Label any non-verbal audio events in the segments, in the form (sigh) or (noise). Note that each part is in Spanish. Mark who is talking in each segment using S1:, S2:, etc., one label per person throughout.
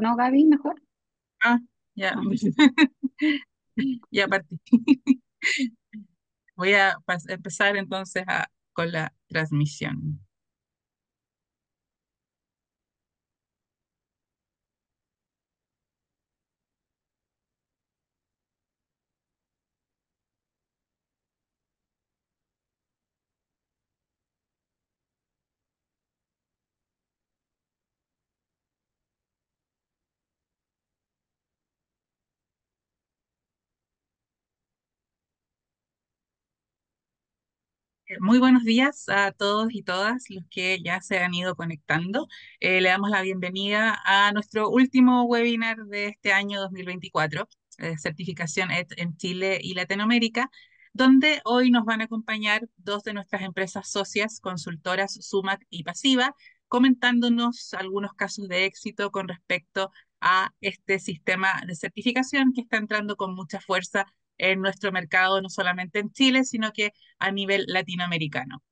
S1: no, Gaby, mejor. Ah, ya. Ah. (laughs) ya partí. (laughs) Voy a empezar entonces a, con la transmisión. Eh, muy buenos días a todos y todas los que ya se han ido conectando. Eh, le damos la bienvenida a nuestro último webinar de este año 2024, eh, Certificación ED en Chile y Latinoamérica, donde hoy nos van a acompañar dos de nuestras empresas socias, consultoras Sumac y Pasiva, comentándonos algunos casos de éxito con respecto a este sistema de certificación que está entrando con mucha fuerza en nuestro mercado, no solamente en Chile, sino que a nivel latinoamericano.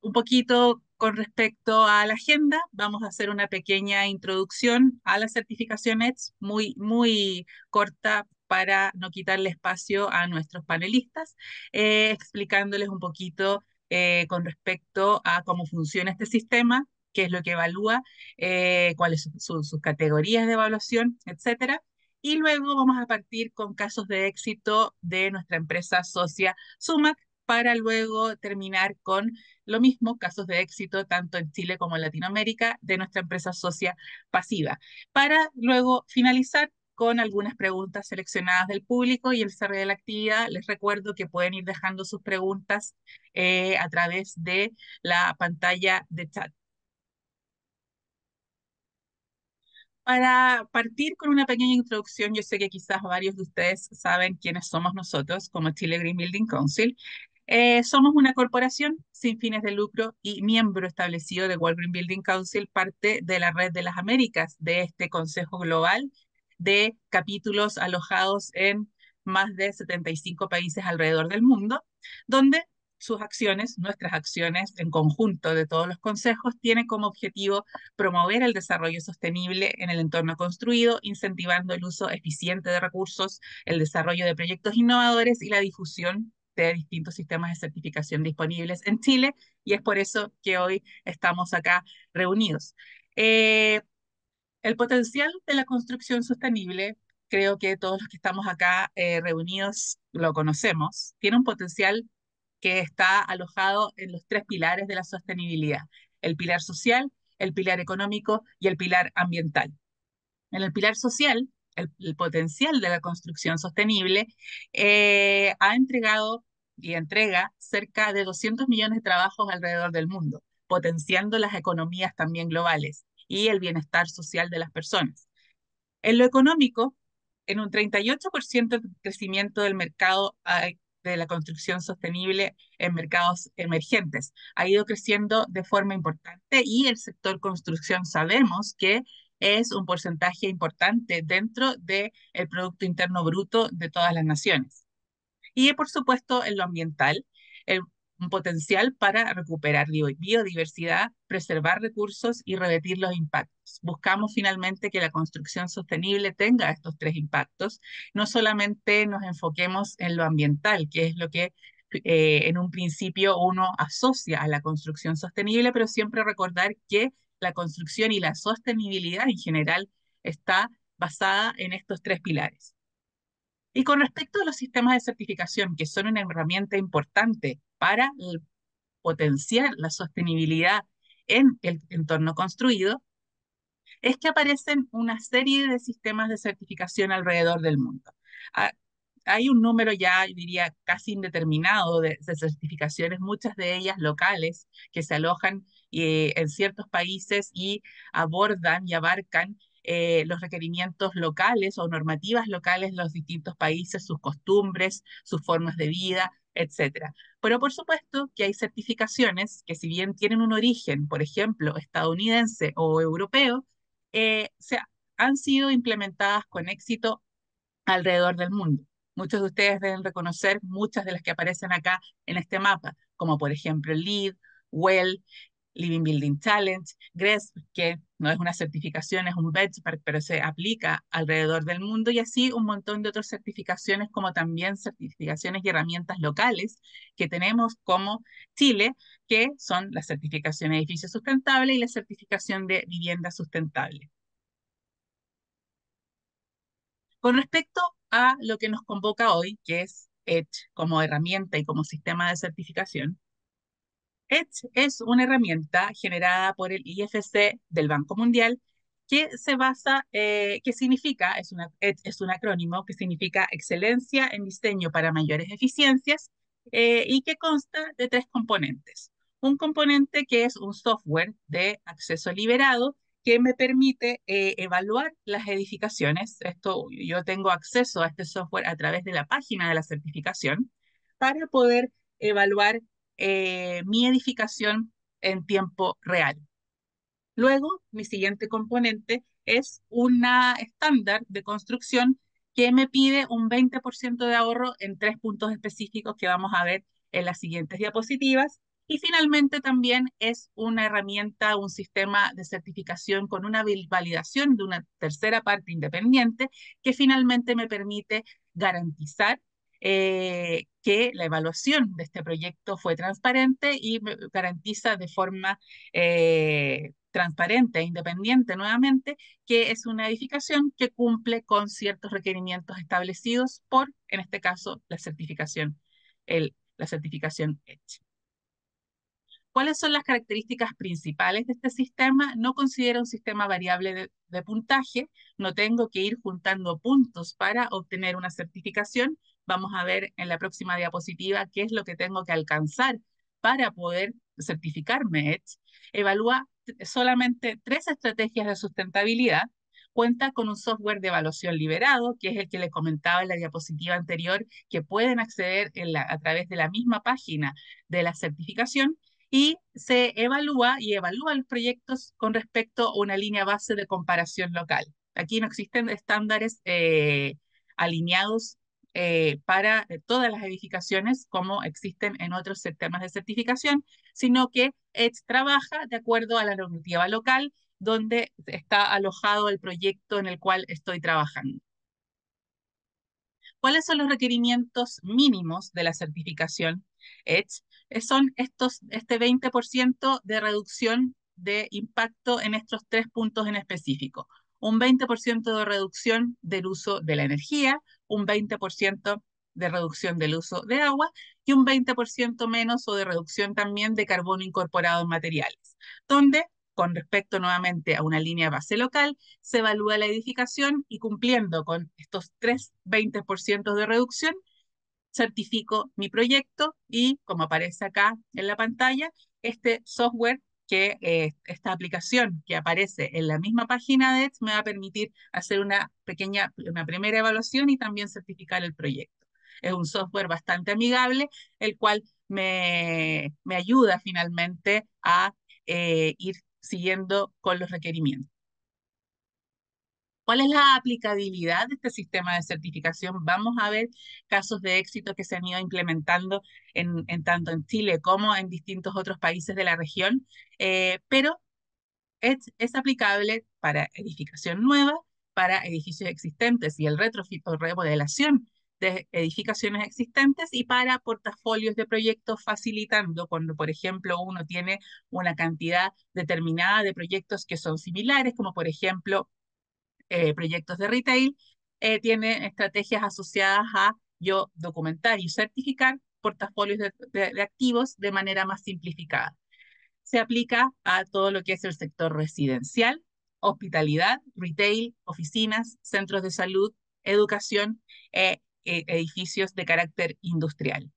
S1: Un poquito con respecto a la agenda, vamos a hacer una pequeña introducción a certificación certificaciones, muy, muy corta para no quitarle espacio a nuestros panelistas, eh, explicándoles un poquito eh, con respecto a cómo funciona este sistema, qué es lo que evalúa, eh, cuáles son sus categorías de evaluación, etcétera. Y luego vamos a partir con casos de éxito de nuestra empresa socia Sumac para luego terminar con lo mismo, casos de éxito tanto en Chile como en Latinoamérica de nuestra empresa socia pasiva, para luego finalizar con algunas preguntas seleccionadas del público y el cierre de la actividad. Les recuerdo que pueden ir dejando sus preguntas eh, a través de la pantalla de chat. Para partir con una pequeña introducción, yo sé que quizás varios de ustedes saben quiénes somos nosotros como Chile Green Building Council. Eh, somos una corporación sin fines de lucro y miembro establecido de World Green Building Council, parte de la Red de las Américas, de este Consejo Global de capítulos alojados en más de 75 países alrededor del mundo, donde sus acciones, nuestras acciones en conjunto de todos los consejos, tiene como objetivo promover el desarrollo sostenible en el entorno construido, incentivando el uso eficiente de recursos, el desarrollo de proyectos innovadores y la difusión de distintos sistemas de certificación disponibles en Chile y es por eso que hoy estamos acá reunidos. Eh, el potencial de la construcción sostenible, creo que todos los que estamos acá eh, reunidos lo conocemos, tiene un potencial que está alojado en los tres pilares de la sostenibilidad, el pilar social, el pilar económico y el pilar ambiental. En el pilar social, el, potencial de la construcción sostenible eh, ha entregado y entrega cerca de 200 millones de trabajos alrededor del mundo, potenciando las economías también globales y el bienestar social de las personas. En lo económico, en un 38% de crecimiento del mercado de la construcción sostenible en mercados emergentes. Ha ido creciendo de forma importante y el sector construcción sabemos que es un porcentaje importante dentro de el Producto Interno Bruto de todas las naciones. Y por supuesto en lo ambiental, el potencial para recuperar biodiversidad, preservar recursos y revertir los impactos. Buscamos finalmente que la construcción sostenible tenga estos tres impactos. No solamente nos enfoquemos en lo ambiental, que es lo que eh, en un principio uno asocia a la construcción sostenible, pero siempre recordar que la construcción y la sostenibilidad en general está basada en estos tres pilares. Y con respecto a los sistemas de certificación, que son una herramienta importante para potenciar la sostenibilidad en el entorno construido, es que aparecen una serie de sistemas de certificación alrededor del mundo. Ah, hay un número ya, diría, casi indeterminado de, certificaciones, muchas de ellas locales, que se alojan eh, en ciertos países y abordan y abarcan eh, los requerimientos locales o normativas locales de los distintos países, sus costumbres, sus formas de vida, etcétera. Pero por supuesto que hay certificaciones que si bien tienen un origen, por ejemplo, estadounidense o europeo, eh, se han sido implementadas con éxito alrededor del mundo. Muchos de ustedes deben reconocer muchas de las que aparecen acá en este mapa, como por ejemplo LEED, WELL, Living Building Challenge, GRESS, que no es una certificación, es un benchmark, pero se aplica alrededor del mundo y así un montón de otras certificaciones, como también certificaciones y herramientas locales que tenemos como Chile, que son la certificación de edificio sustentable y la certificación de vivienda sustentable. Con respecto a lo que nos convoca hoy, que es EDGE como herramienta y como sistema de certificación, Edge es una herramienta generada por el IFC del Banco Mundial que se basa, eh, que significa, es, una, es un acrónimo que significa excelencia en diseño para mayores eficiencias eh, y que consta de tres componentes. Un componente que es un software de acceso liberado que me permite eh, evaluar las edificaciones. Esto, yo tengo acceso a este software a través de la página de la certificación para poder evaluar eh, mi edificación en tiempo real. Luego, mi siguiente componente es una estándar de construcción que me pide un 20% de ahorro en tres puntos específicos que vamos a ver en las siguientes diapositivas. Y finalmente también es una herramienta, un sistema de certificación con una validación de una tercera parte independiente que finalmente me permite garantizar eh, que la evaluación de este proyecto fue transparente y garantiza de forma eh, transparente e independiente nuevamente que es una edificación que cumple con ciertos requerimientos establecidos por, en este caso, la certificación, el, la certificación EDGE. ¿Cuáles son las características principales de este sistema? No considero un sistema variable de puntaje, no tengo que ir juntando puntos para obtener una certificación, Vamos a ver en la próxima diapositiva qué es lo que tengo que alcanzar para poder certificarme ¿eh? Evalúa solamente tres estrategias de sustentabilidad. Cuenta con un software de evaluación liberado, que es el que les comentaba en la diapositiva anterior, que pueden acceder a través de la misma página de la certificación y se evalúa y evalúa los proyectos con respecto a una línea base de comparación local. Aquí no existen estándares eh, alineados eh, para eh, todas las edificaciones como existen en otros sistemas de certificación, sino que EDGE trabaja de acuerdo a la normativa local donde está alojado el proyecto en el cual estoy trabajando. ¿Cuáles son los requerimientos mínimos de la certificación EDGE? Eh, son estos, este 20% de reducción de impacto en estos tres puntos en específico. Un 20% de reducción del uso de la energía, un 20% de reducción del uso de agua y un 20% menos o de reducción también de carbono incorporado en materiales, donde con respecto nuevamente a una línea base local, se evalúa la edificación y cumpliendo con estos tres 20% de reducción, certifico mi proyecto y, como aparece acá en la pantalla, este software que eh, esta aplicación que aparece en la misma página de ETS me va a permitir hacer una pequeña, una primera evaluación y también certificar el proyecto. Es un software bastante amigable, el cual me, me ayuda finalmente a eh, ir siguiendo con los requerimientos. ¿Cuál es la aplicabilidad de este sistema de certificación? Vamos a ver casos de éxito que se han ido implementando en, tanto en Chile como en distintos otros países de la región, eh, pero es, es aplicable para edificación nueva, para edificios existentes y el retrofit o remodelación de edificaciones existentes y para portafolios de proyectos facilitando cuando, por ejemplo, uno tiene una cantidad determinada de proyectos que son similares, como por ejemplo eh, proyectos de retail, eh, tiene estrategias asociadas a yo documentar y certificar portafolios de, activos de manera más simplificada. Se aplica a todo lo que es el sector residencial, hospitalidad, retail, oficinas, centros de salud, educación, eh, e, edificios de carácter industrial.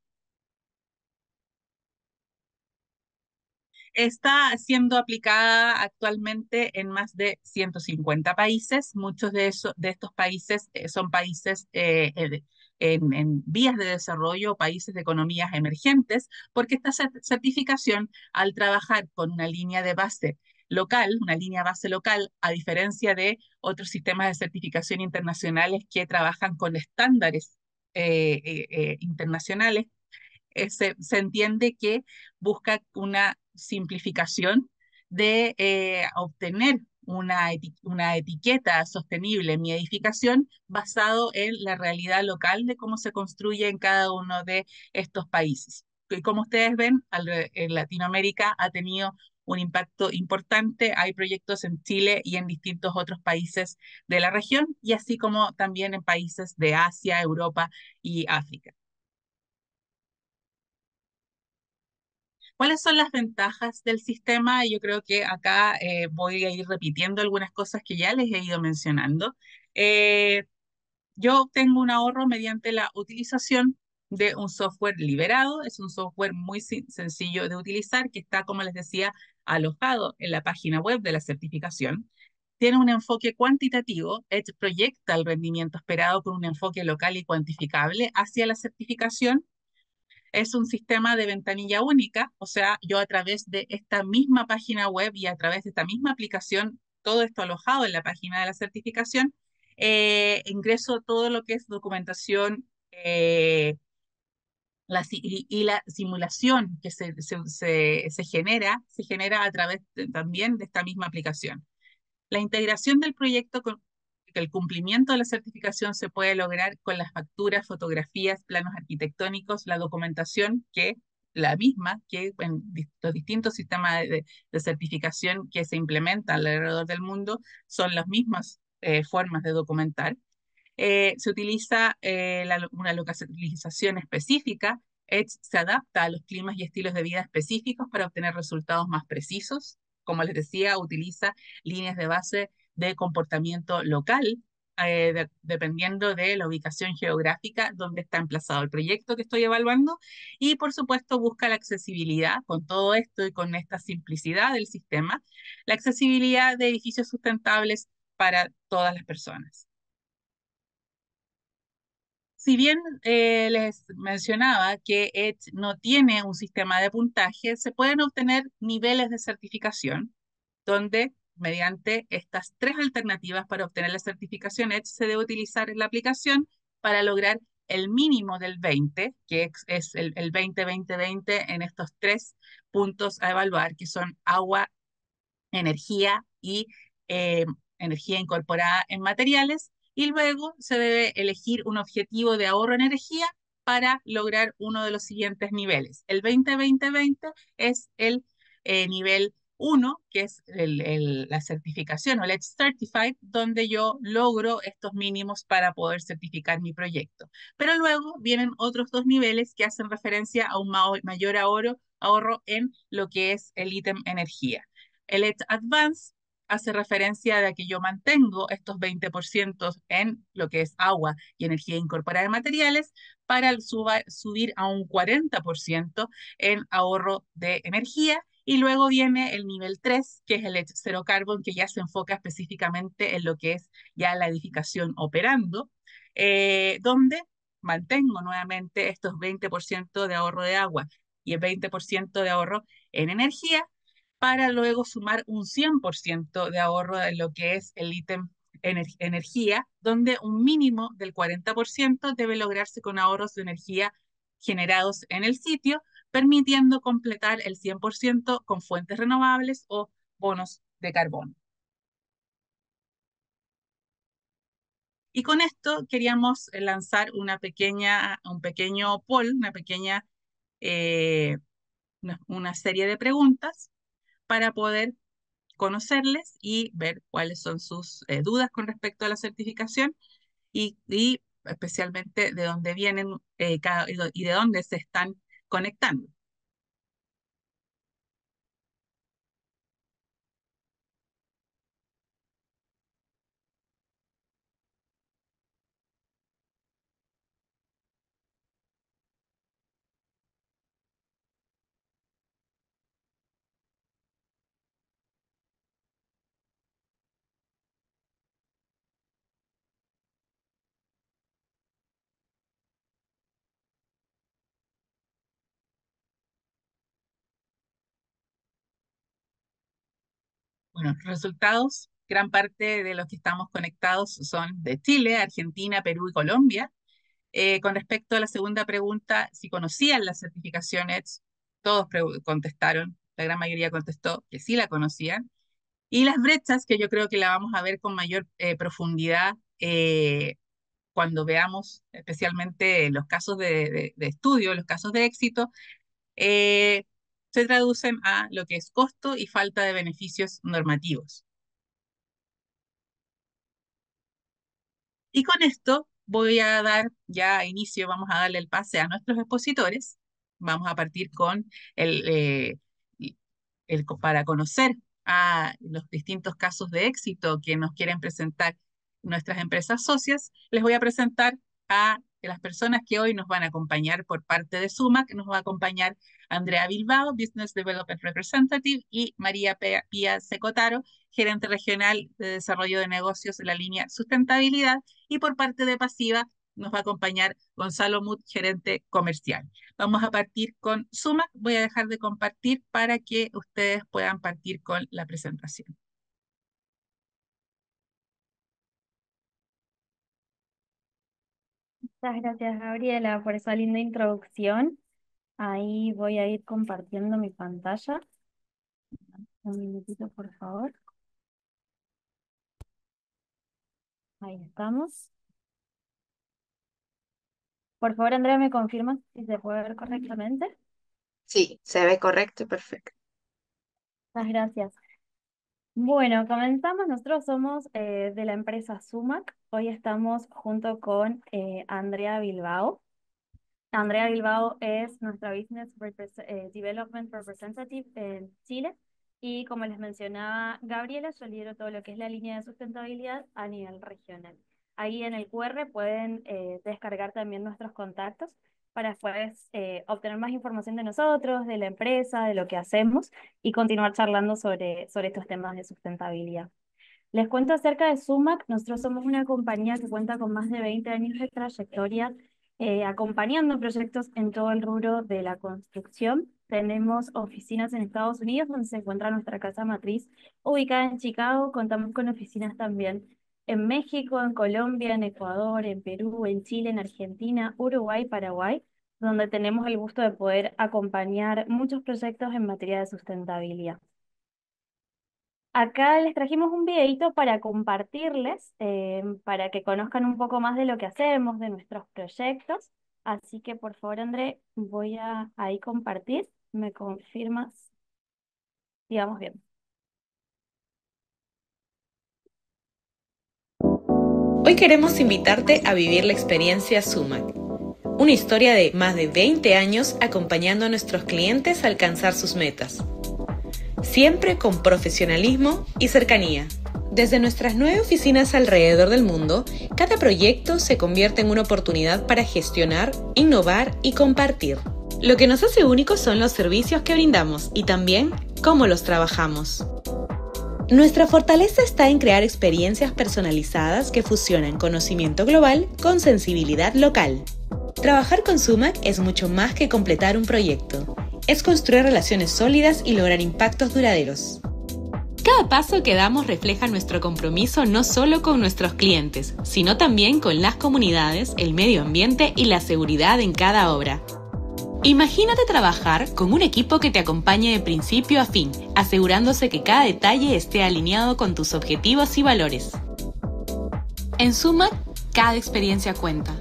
S1: está siendo aplicada actualmente en más de 150 países. Muchos de, esos de estos países eh, son países eh, eh, en, vías de desarrollo países de economías emergentes, porque esta certificación, al trabajar con una línea de base local, una línea base local, a diferencia de otros sistemas de certificación internacionales que trabajan con estándares internacionales, se, se, entiende que busca una simplificación de eh, obtener una, etiqueta sostenible en mi edificación basado en la realidad local de cómo se construye en cada uno de estos países. Y como ustedes ven, en Latinoamérica ha tenido un impacto importante. Hay proyectos en Chile y en distintos otros países de la región, y así como también en países de Asia, Europa y África. ¿Cuáles son las ventajas del sistema? Yo creo que acá eh, voy a ir repitiendo algunas cosas que ya les he ido mencionando. Eh, yo obtengo un ahorro mediante la utilización de un software liberado. Es un software muy sencillo de utilizar que está, como les decía, alojado en la página web de la certificación. Tiene un enfoque cuantitativo, eh, proyecta el rendimiento esperado con un enfoque local y cuantificable hacia la certificación es un sistema de ventanilla única, o sea, yo a través de esta misma página web y a través de esta misma aplicación, todo esto alojado en la página de la certificación, eh, ingreso todo lo que es documentación eh, y, la simulación que se, genera, se genera a través también de esta misma aplicación. La integración del proyecto con, que el cumplimiento de la certificación se puede lograr con las facturas, fotografías, planos arquitectónicos, la documentación que la misma que en los distintos sistemas de, certificación que se implementan alrededor del mundo son las mismas eh, formas de documentar. Eh, se utiliza eh, una localización específica, se adapta a los climas y estilos de vida específicos para obtener resultados más precisos. Como les decía, utiliza líneas de base de comportamiento local, eh, dependiendo de la ubicación geográfica donde está emplazado el proyecto que estoy evaluando. Y por supuesto busca la accesibilidad con todo esto y con esta simplicidad del sistema, la accesibilidad de edificios sustentables para todas las personas. Si bien eh, les mencionaba que no tiene un sistema de puntaje, se pueden obtener niveles de certificación donde Mediante estas tres alternativas para obtener la certificación se debe utilizar la aplicación para lograr el mínimo del 20, que es, el, 20-20-20 en estos tres puntos a evaluar, que son agua, energía y eh, energía incorporada en materiales. Y luego se debe elegir un objetivo de ahorro de energía para lograr uno de los siguientes niveles. El 20-20-20 es el eh, nivel uno, que es la certificación o el Edge Certified, donde yo logro estos mínimos para poder certificar mi proyecto. Pero luego vienen otros dos niveles que hacen referencia a un mayor ahorro, ahorro en lo que es el ítem energía. El Edge Advance hace referencia a que yo mantengo estos 20% en lo que es agua y energía incorporada de materiales para subir a un 40% en ahorro de energía y luego viene el nivel 3, que es el cero carbon, que ya se enfoca específicamente en lo que es ya la edificación operando, eh, donde mantengo nuevamente estos 20% de ahorro de agua y el 20% de ahorro en energía, para luego sumar un 100% de ahorro en lo que es el ítem energía, donde un mínimo del 40% debe lograrse con ahorros de energía generados en el sitio, permitiendo completar el 100% con fuentes renovables o bonos de carbono. Y con esto queríamos eh, lanzar una pequeña, un pequeño poll, una pequeña, eh, una serie de preguntas para poder conocerles y ver cuáles son sus eh, dudas con respecto a la certificación y, especialmente de dónde vienen y de dónde se están conectando. Bueno, resultados. Gran parte de los que estamos conectados son de Chile, Argentina, Perú y Colombia. Eh, con respecto a la segunda pregunta, si conocían la certificación todos contestaron, la gran mayoría contestó que sí la conocían. Y las brechas, que yo creo que la vamos a ver con mayor eh, profundidad eh, cuando veamos especialmente los casos de, estudio, los casos de éxito, eh, se traducen a lo que es costo y falta de beneficios normativos. Y con esto voy a dar ya inicio, vamos a darle el pase a nuestros expositores. Vamos a partir con el, eh, el para conocer a los distintos casos de éxito que nos quieren presentar nuestras empresas socias. Les voy a presentar a que las personas que hoy nos van a acompañar por parte de SUMAC, nos va a acompañar Andrea Bilbao, Business Development Representative, y María Pía Secotaro, gerente regional de desarrollo de negocios en la línea sustentabilidad, y por parte de Pasiva nos va a acompañar Gonzalo Mut, gerente comercial. Vamos a partir con SUMAC, voy a dejar de compartir para que ustedes puedan partir con la presentación.
S2: Muchas gracias, Gabriela, por esa linda introducción. Ahí voy a ir compartiendo mi pantalla. Un minutito, por favor. Ahí estamos. Por favor, Andrea, ¿me confirma si se puede ver correctamente?
S3: Sí, se ve correcto perfecto.
S2: Muchas gracias. Bueno, comenzamos. Nosotros somos eh, de la empresa Sumac. Hoy estamos junto con eh, Andrea Bilbao. Andrea Bilbao es nuestra Business eh, Development Representative en Chile y como les mencionaba Gabriela, yo lidero todo lo que es la línea de sustentabilidad a nivel regional. Ahí en el QR pueden eh, descargar también nuestros contactos para después obtener más información de nosotros, de la empresa, de lo que hacemos y continuar charlando sobre, sobre estos temas de sustentabilidad. Les cuento acerca de Sumac. Nosotros somos una compañía que cuenta con más de 20 años de trayectoria eh, acompañando proyectos en todo el rubro de la construcción. Tenemos oficinas en Estados Unidos donde se encuentra nuestra casa matriz ubicada en Chicago. Contamos con oficinas también en México, en Colombia, en Ecuador, en Perú, en Chile, en Argentina, Uruguay, Paraguay, donde tenemos el gusto de poder acompañar muchos proyectos en materia de sustentabilidad. Acá les trajimos un videito para compartirles, eh, para que conozcan un poco más de lo que hacemos, de nuestros proyectos. Así que por favor, André, voy a ahí compartir. Me confirmas y vamos bien.
S4: Hoy queremos invitarte a vivir la experiencia SUMAC, una historia de más de 20 años acompañando a nuestros clientes a alcanzar sus metas siempre con profesionalismo y cercanía. Desde nuestras nueve oficinas alrededor del mundo, cada proyecto se convierte en una oportunidad para gestionar, innovar y compartir. Lo que nos hace únicos son los servicios que brindamos y también cómo los trabajamos. Nuestra fortaleza está en crear experiencias personalizadas que fusionan conocimiento global con sensibilidad local. Trabajar con Sumac es mucho más que completar un proyecto es construir relaciones sólidas y lograr impactos duraderos. Cada paso que damos refleja nuestro compromiso no solo con nuestros clientes, sino también con las comunidades, el medio ambiente y la seguridad en cada obra. Imagínate trabajar con un equipo que te acompañe de principio a fin, asegurándose que cada detalle esté alineado con tus objetivos y valores. En suma, cada experiencia cuenta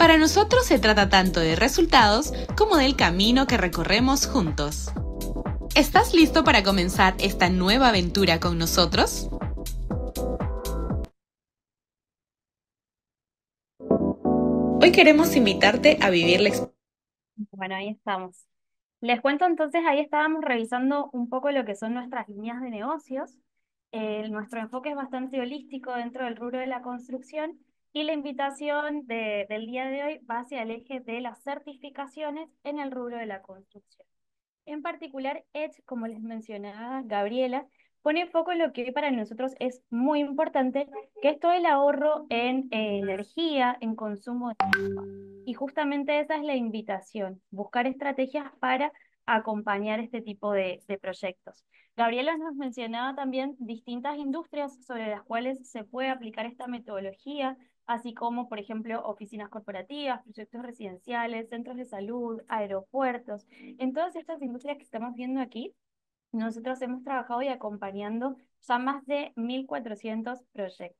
S4: para nosotros se trata tanto de resultados como del camino que recorremos juntos. ¿Estás listo para comenzar esta nueva aventura con nosotros? Hoy queremos invitarte a vivir la experiencia.
S2: Bueno, ahí estamos. Les cuento entonces, ahí estábamos revisando un poco lo que son nuestras líneas de negocios. Eh, nuestro enfoque es bastante holístico dentro del rubro de la construcción y la invitación de, del día de hoy va hacia el eje de las certificaciones en el rubro de la construcción. En particular, Edge, como les mencionaba Gabriela, pone en foco en lo que para nosotros es muy importante, que es todo el ahorro en eh, energía, en consumo de agua. Y justamente esa es la invitación, buscar estrategias para acompañar este tipo de, de proyectos. Gabriela nos mencionaba también distintas industrias sobre las cuales se puede aplicar esta metodología, así como, por ejemplo, oficinas corporativas, proyectos residenciales, centros de salud, aeropuertos. En todas estas industrias que estamos viendo aquí, nosotros hemos trabajado y acompañando ya más de 1.400 proyectos.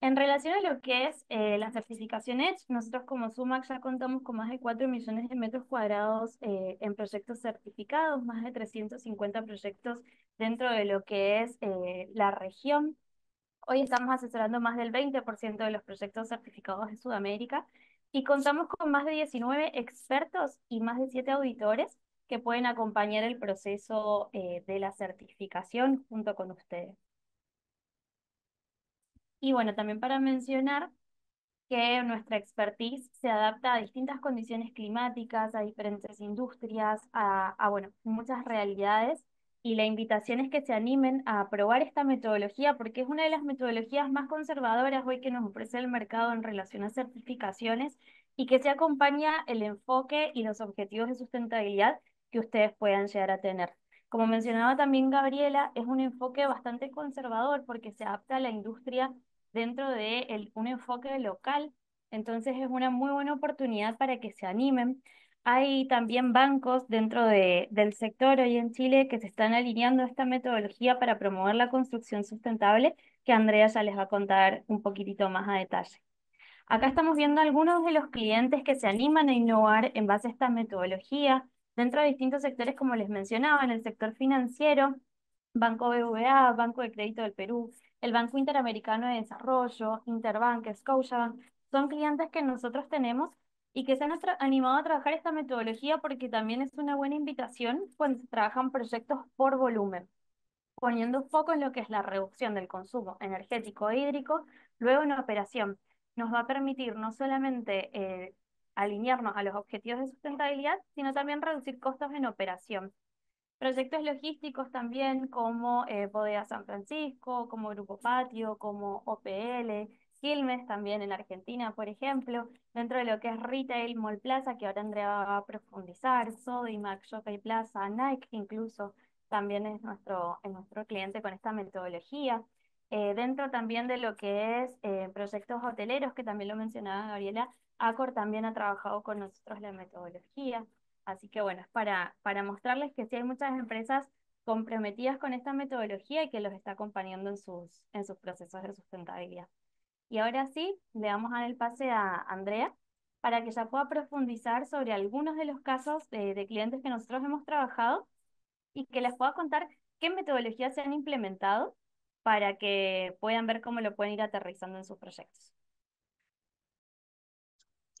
S2: En relación a lo que es eh, la certificación EDGE, nosotros como SUMAC ya contamos con más de 4 millones de metros cuadrados eh, en proyectos certificados, más de 350 proyectos dentro de lo que es eh, la región. Hoy estamos asesorando más del 20% de los proyectos certificados de Sudamérica y contamos con más de 19 expertos y más de 7 auditores que pueden acompañar el proceso eh, de la certificación junto con ustedes. Y bueno, también para mencionar que nuestra expertise se adapta a distintas condiciones climáticas, a diferentes industrias, a, a bueno, muchas realidades y la invitación es que se animen a aprobar esta metodología porque es una de las metodologías más conservadoras hoy que nos ofrece el mercado en relación a certificaciones y que se acompaña el enfoque y los objetivos de sustentabilidad que ustedes puedan llegar a tener. Como mencionaba también Gabriela, es un enfoque bastante conservador porque se adapta a la industria dentro de un enfoque local, entonces es una muy buena oportunidad para que se animen. Hay también bancos dentro de, del sector hoy en Chile que se están alineando a esta metodología para promover la construcción sustentable, que Andrea ya les va a contar un poquitito más a detalle. Acá estamos viendo algunos de los clientes que se animan a innovar en base a esta metodología dentro de distintos sectores, como les mencionaba, en el sector financiero, Banco BVA, Banco de Crédito del Perú, el Banco Interamericano de Desarrollo, Interbank, Scotiabank, son clientes que nosotros tenemos y que se han animado a trabajar esta metodología porque también es una buena invitación cuando se trabajan proyectos por volumen, poniendo foco en lo que es la reducción del consumo energético e hídrico, luego en operación. Nos va a permitir no solamente eh, alinearnos a los objetivos de sustentabilidad, sino también reducir costos en operación. Proyectos logísticos también como Bodea eh, Bodega San Francisco, como Grupo Patio, como OPL, Quilmes, también en Argentina, por ejemplo, dentro de lo que es retail, Mall Plaza, que ahora Andrea va a profundizar, Sodimac, Shopee Plaza, Nike incluso, también es nuestro, es nuestro cliente con esta metodología. Eh, dentro también de lo que es eh, proyectos hoteleros, que también lo mencionaba Gabriela, Acor también ha trabajado con nosotros la metodología. Así que bueno, es para, para mostrarles que sí hay muchas empresas comprometidas con esta metodología y que los está acompañando en sus, en sus procesos de sustentabilidad. Y ahora sí, le vamos a dar el pase a Andrea para que ella pueda profundizar sobre algunos de los casos de, de clientes que nosotros hemos trabajado y que les pueda contar qué metodologías se han implementado para que puedan ver cómo lo pueden ir aterrizando en sus proyectos.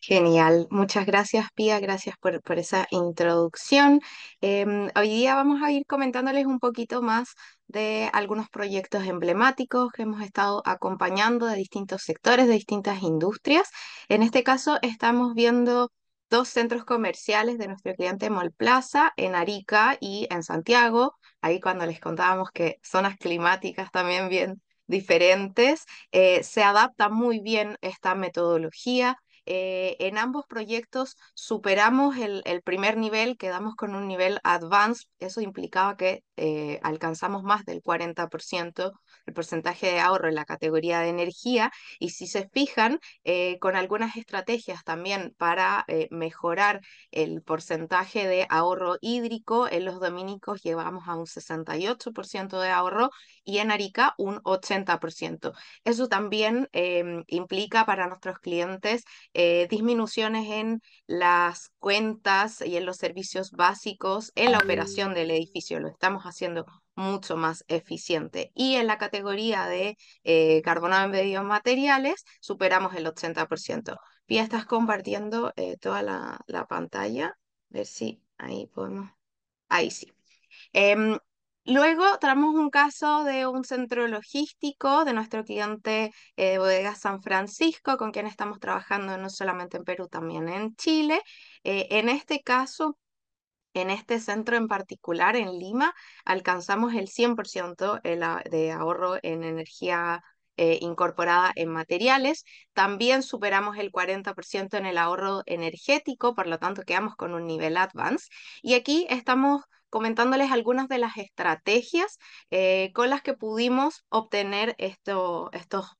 S3: Genial, muchas gracias Pía, gracias por, esa introducción. Em, hoy día vamos a ir comentándoles un poquito más de algunos proyectos emblemáticos que hemos estado acompañando de distintos sectores, de distintas industrias. En este caso estamos viendo dos centros comerciales de nuestro cliente Molplaza en Arica y en Santiago. Ahí cuando les contábamos que zonas climáticas también bien diferentes, eh, se adapta muy bien esta metodología eh, en ambos proyectos superamos el, primer nivel, quedamos con un nivel advanced, eso implicaba que eh, alcanzamos más del 40% el porcentaje de ahorro en la categoría de energía y si se fijan, eh, con algunas estrategias también para mejorar el porcentaje de ahorro hídrico, en los dominicos llevamos a un 68% de ahorro y en Arica un 80%. Eso también em, implica para nuestros clientes eh, disminuciones en las cuentas y en los servicios básicos, en la operación del edificio, lo estamos haciendo mucho más eficiente. Y en la categoría de eh, carbonado en en materiales superamos el 80%. Pia, estás compartiendo eh, toda la, la, pantalla. A ver si ahí podemos. Ahí sí. Em, Luego tenemos un caso de un centro logístico de nuestro cliente eh, de Bodega San Francisco, con quien estamos trabajando no solamente en Perú, también en Chile. Eh, en este caso, en este centro en particular, en Lima, alcanzamos el 100% eh, de ahorro en energía incorporada en materiales. También superamos el 40% en el ahorro energético, por lo tanto quedamos con un nivel advance. Y aquí estamos comentándoles algunas de las estrategias eh, con las que pudimos obtener estos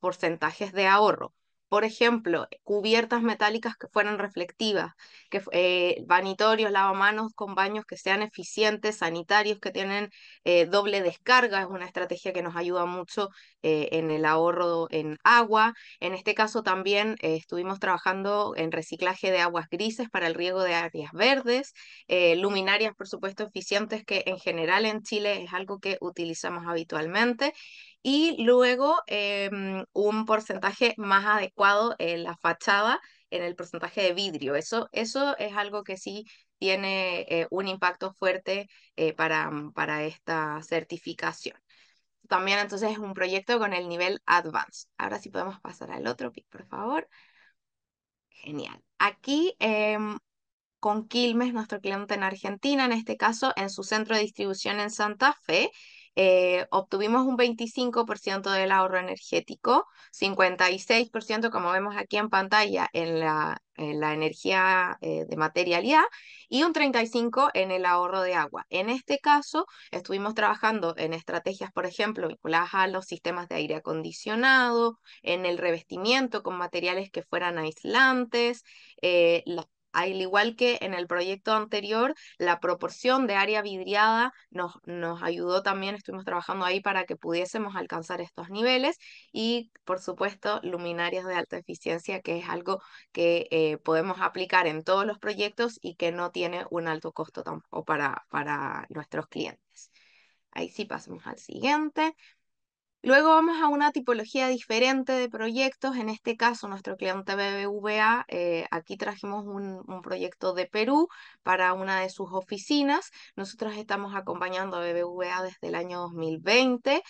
S3: porcentajes de ahorro por ejemplo, cubiertas metálicas que fueran reflectivas, que eh, vanitorios, lavamanos con baños que sean eficientes, sanitarios que tienen eh, doble descarga, es una estrategia que nos ayuda mucho eh, en el ahorro en agua. En este caso también estuvimos trabajando en reciclaje de aguas grises para el riego de áreas verdes, luminarias, por supuesto, eficientes que en general en Chile es algo que utilizamos habitualmente y luego em, un porcentaje más adecuado en la fachada, en el porcentaje de vidrio. Eso, eso es algo que sí tiene eh, un impacto fuerte eh, para, mm, para esta certificación. También entonces es un proyecto con el nivel Advanced. Ahora sí podemos pasar al otro pic, por favor. Genial. Aquí em, con Quilmes, nuestro cliente en Argentina, en este caso en su centro de distribución en Santa Fe, eh, obtuvimos un 25% del ahorro energético, 56%, como vemos aquí en pantalla, en la, energía eh, de materialidad y un 35% en el ahorro de agua. En este caso, estuvimos trabajando en estrategias, por ejemplo, vinculadas a los sistemas de aire acondicionado, en el revestimiento con materiales que fueran aislantes, eh, los al igual que en el proyecto anterior, la proporción de área vidriada nos, nos ayudó también, estuvimos trabajando ahí para que pudiésemos alcanzar estos niveles y, por supuesto, luminarias de alta eficiencia, que es algo que eh, podemos aplicar en todos los proyectos y que no tiene un alto costo tampoco para, para nuestros clientes. Ahí sí pasamos al siguiente. Luego vamos a una tipología diferente de proyectos, en este caso nuestro cliente BBVA, eh, aquí trajimos un, proyecto de Perú para una de sus oficinas, nosotros estamos acompañando a BBVA desde el año 2020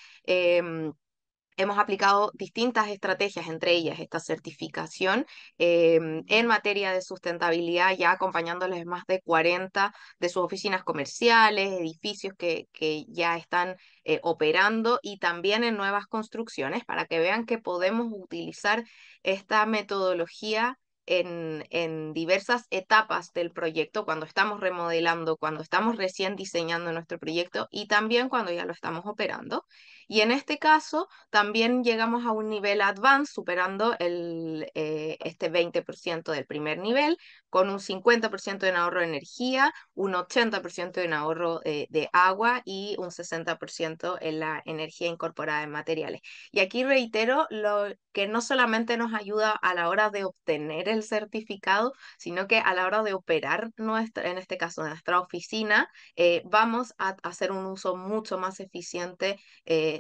S3: hemos aplicado distintas estrategias, entre ellas esta certificación em, en materia de sustentabilidad, ya acompañándoles más de 40 de sus oficinas comerciales, edificios que, ya están eh, operando y también en nuevas construcciones para que vean que podemos utilizar esta metodología en, en, diversas etapas del proyecto, cuando estamos remodelando, cuando estamos recién diseñando nuestro proyecto y también cuando ya lo estamos operando. Y en este caso también llegamos a un nivel advanced, superando el, eh, este 20% del primer nivel, con un 50% en ahorro de energía, un 80% en ahorro eh, de agua y un 60% en la energía incorporada en materiales. Y aquí reitero lo que no solamente nos ayuda a la hora de obtener el certificado, sino que a la hora de operar nuestra, en este caso nuestra oficina, eh, vamos a hacer un uso mucho más eficiente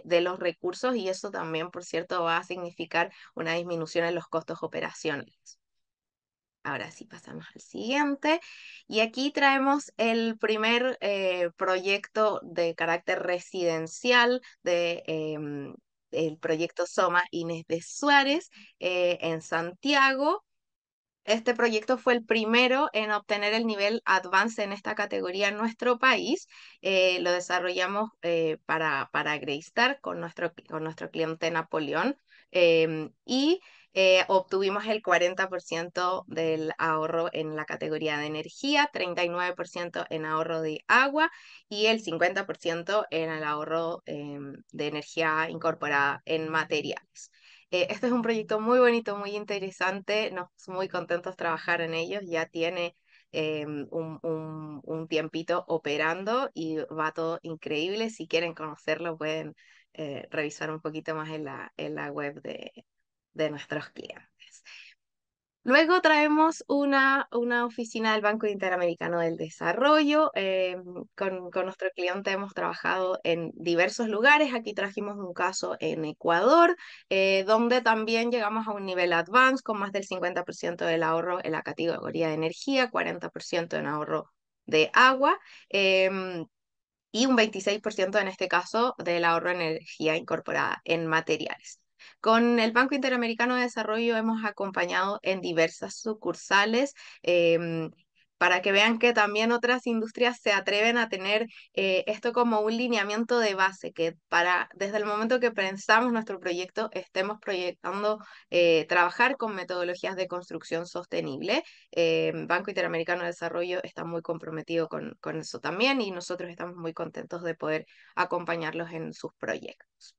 S3: de, los recursos y eso también, por cierto, va a significar una disminución en los costos operacionales. Ahora sí, pasamos al siguiente. Y aquí traemos el primer eh, proyecto de carácter residencial de, em, el proyecto Soma Inés de Suárez eh, en Santiago. Este proyecto fue el primero en obtener el nivel Advance en esta categoría en nuestro país. Eh, lo desarrollamos eh, para, para Greystar con nuestro, con nuestro cliente Napoleón em, y eh, obtuvimos el 40% del ahorro en la categoría de energía, 39% en ahorro de agua y el 50% en el ahorro em, de energía incorporada en materiales. Eh, este es un proyecto muy bonito, muy interesante, nos muy contentos trabajar en ellos, ya tiene em, un, tiempito operando y va todo increíble. Si quieren conocerlo, pueden eh, revisar un poquito más en la, en la web de, de nuestros clientes. Luego traemos una, una oficina del Banco Interamericano del Desarrollo. Eh, con, nuestro cliente hemos trabajado en diversos lugares. Aquí trajimos un caso en Ecuador, eh, donde también llegamos a un nivel advanced con más del 50% del ahorro en la categoría de energía, 40% en ahorro de agua. Em, y un 26% en este caso del ahorro de energía incorporada en materiales. Con el Banco Interamericano de Desarrollo hemos acompañado en diversas sucursales. Em, para que vean que también otras industrias se atreven a tener eh, esto como un lineamiento de base, que para desde el momento que pensamos nuestro proyecto estemos proyectando eh, trabajar con metodologías de construcción sostenible. Em, Banco Interamericano de Desarrollo está muy comprometido con eso también y nosotros estamos muy contentos de poder acompañarlos en sus proyectos.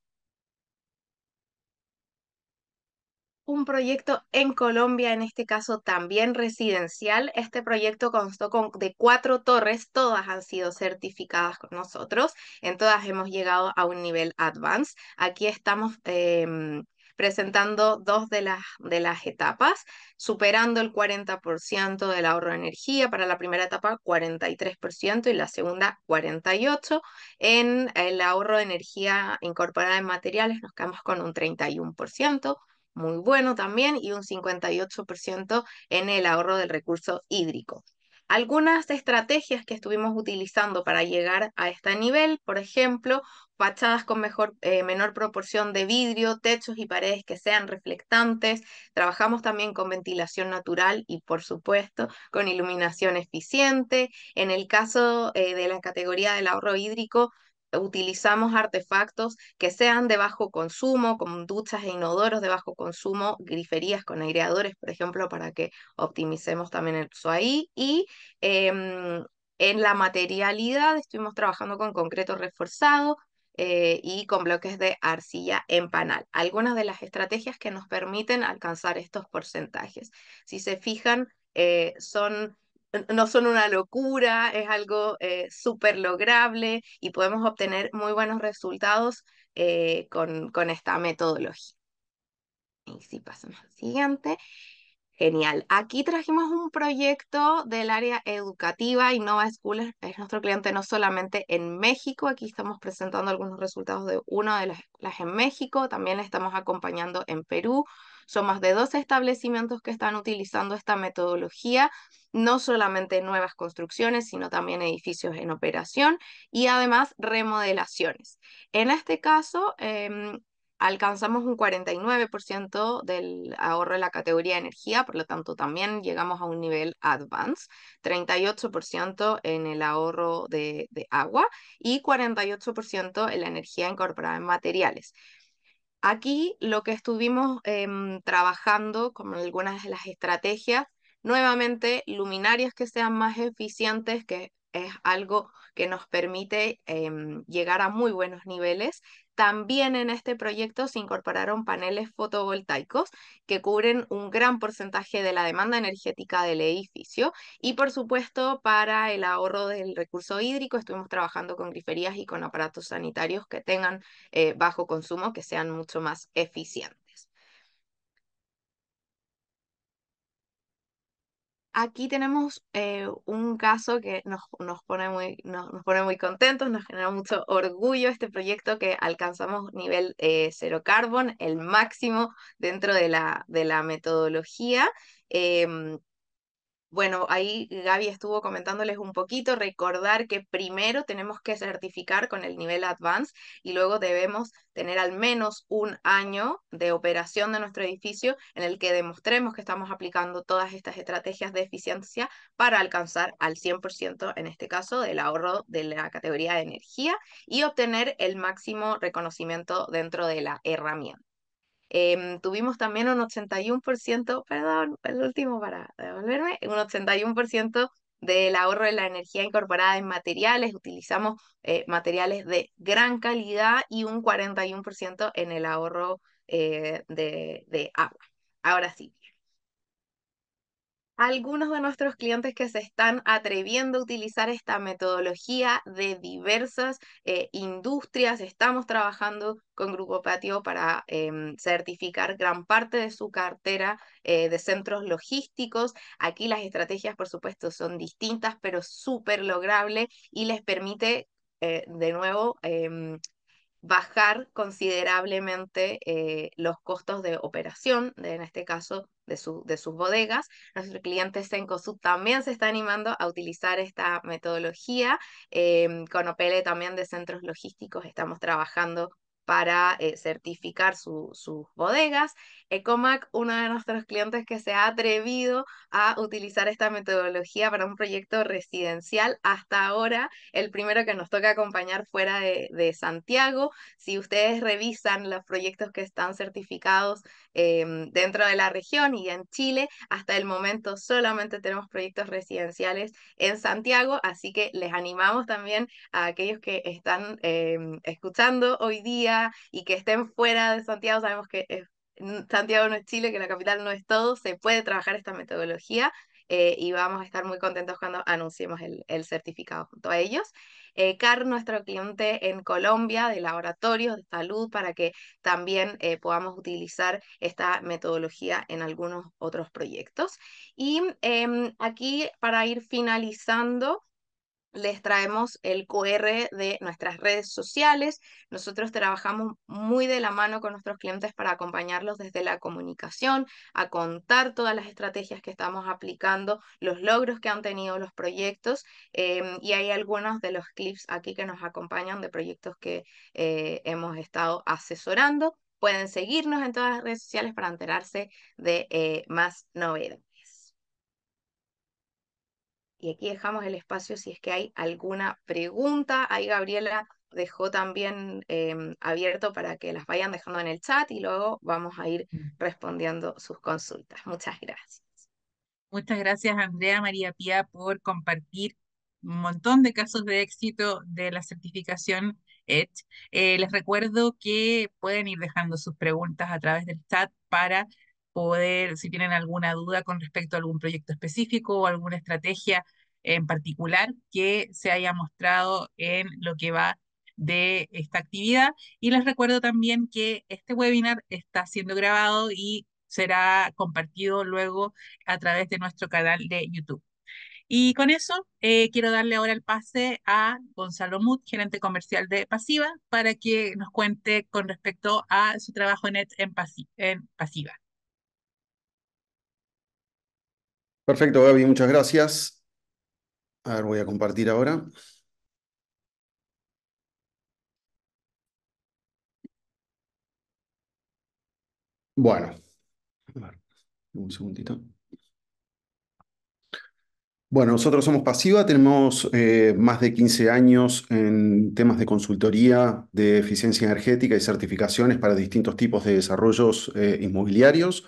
S3: un proyecto en Colombia, en este caso también residencial. Este proyecto constó de cuatro torres, todas han sido certificadas con nosotros, en todas hemos llegado a un nivel advanced. Aquí estamos em, presentando dos de las, de las etapas, superando el 40% del ahorro de energía para la primera etapa, 43% y la segunda, 48%. En el ahorro de energía incorporada en materiales nos quedamos con un 31% muy bueno también y un 58% en el ahorro del recurso hídrico. Algunas estrategias que estuvimos utilizando para llegar a este nivel, por ejemplo, fachadas con eh, menor proporción de vidrio, techos y paredes que sean reflectantes. Trabajamos también con ventilación natural y, por supuesto, con iluminación eficiente. En el caso eh, de la categoría del ahorro hídrico, utilizamos artefactos que sean de bajo consumo, como duchas e inodoros de bajo consumo, griferías con aireadores, por ejemplo, para que optimicemos también el uso ahí. Y em, en la materialidad estuvimos trabajando con concreto reforzado, eh, y con bloques de arcilla empanal. Algunas de las estrategias que nos permiten alcanzar estos porcentajes. Si se fijan, eh, son no son una locura, es algo eh, súper lograble y podemos obtener muy buenos resultados eh, con, con, esta metodología. Y si pasamos al siguiente, Genial. Aquí trajimos un proyecto del área educativa. Innova School es nuestro cliente no solamente en México, aquí estamos presentando algunos resultados de una de las escuelas en México, también estamos acompañando en Perú. Son más de dos establecimientos que están utilizando esta metodología, no solamente nuevas construcciones, sino también edificios en operación y además remodelaciones. En este caso, em, alcanzamos un 49% del ahorro en la categoría de energía, por lo tanto también llegamos a un nivel advanced, 38% en el ahorro de, agua y 48% en la energía incorporada en materiales. Aquí lo que estuvimos em, trabajando con algunas de las estrategias, nuevamente luminarias que sean más eficientes, que es algo que nos permite em, llegar a muy buenos niveles, también en este proyecto se incorporaron paneles fotovoltaicos que cubren un gran porcentaje de la demanda energética del edificio y por supuesto para el ahorro del recurso hídrico estuvimos trabajando con griferías y con aparatos sanitarios que tengan eh, bajo consumo, que sean mucho más eficientes. Aquí tenemos eh, un caso que nos, pone muy, nos, pone muy contentos, nos genera mucho orgullo este proyecto que alcanzamos nivel eh, cero carbón, el máximo dentro de la, de la metodología. Em, bueno, ahí Gaby estuvo comentándoles un poquito, recordar que primero tenemos que certificar con el nivel Advance y luego debemos tener al menos un año de operación de nuestro edificio en el que demostremos que estamos aplicando todas estas estrategias de eficiencia para alcanzar al 100%, en este caso, del ahorro de la categoría de energía y obtener el máximo reconocimiento dentro de la herramienta. Em, tuvimos también un 81%, perdón, el último para devolverme, un 81% del ahorro de la energía incorporada en materiales, utilizamos eh, materiales de gran calidad y un 41% en el ahorro eh, de agua. Ahora sí, algunos de nuestros clientes que se están atreviendo a utilizar esta metodología de diversas eh, industrias. Estamos trabajando con Grupo Patio para em, certificar gran parte de su cartera eh, de centros logísticos. Aquí las estrategias, por supuesto, son distintas, pero súper logrables y les permite eh, de nuevo, em, bajar considerablemente eh, los costos de operación, en este caso de, de sus bodegas. Nuestro cliente Sencosud también se está animando a utilizar esta metodología. Em, con OPL también de centros logísticos estamos trabajando para eh, certificar sus bodegas. Ecomac, uno de nuestros clientes que se ha atrevido a utilizar esta metodología para un proyecto residencial, hasta ahora el primero que nos toca acompañar fuera de, Santiago. Si ustedes revisan los proyectos que están certificados em, dentro de la región y en Chile, hasta el momento solamente tenemos proyectos residenciales en Santiago, así que les animamos también a aquellos que están em, escuchando hoy día y que estén fuera de Santiago, sabemos que Santiago no es Chile, que la capital no es todo, se puede trabajar esta metodología eh, y vamos a estar muy contentos cuando anunciemos el, certificado junto a ellos. Eh, CAR, nuestro cliente en Colombia de laboratorios de salud, para que también eh, podamos utilizar esta metodología en algunos otros proyectos. Y em, aquí, para ir finalizando, les traemos el QR de nuestras redes sociales. Nosotros trabajamos muy de la mano con nuestros clientes para acompañarlos desde la comunicación, a contar todas las estrategias que estamos aplicando, los logros que han tenido los proyectos em, y hay algunos de los clips aquí que nos acompañan de proyectos que eh, hemos estado asesorando. Pueden seguirnos en todas las redes sociales para enterarse de eh, más novedades. Y aquí dejamos el espacio si es que hay alguna pregunta. Ahí Gabriela dejó también em, abierto para que las vayan dejando en el chat y luego vamos a ir mm. respondiendo sus consultas. Muchas gracias.
S1: Muchas gracias, Andrea María Pía, por compartir un montón de casos de éxito de la certificación EDGE. Eh, les recuerdo que pueden ir dejando sus preguntas a través del chat para poder, si tienen alguna duda con respecto a algún proyecto específico o alguna estrategia en particular que se haya mostrado en lo que va de esta actividad. Y les recuerdo también que este webinar está siendo grabado y será compartido luego a través de nuestro canal de YouTube. Y con eso eh, quiero darle ahora el pase a Gonzalo Muth, gerente comercial de Pasiva, para que nos cuente con respecto a su trabajo en, e en, en Pasiva.
S5: Perfecto, Gaby, muchas gracias. A ver, voy a compartir ahora. Bueno, un segundito. Bueno, nosotros somos Pasiva, tenemos eh, más de 15 años en temas de consultoría de eficiencia energética y certificaciones para distintos tipos de desarrollos eh, inmobiliarios.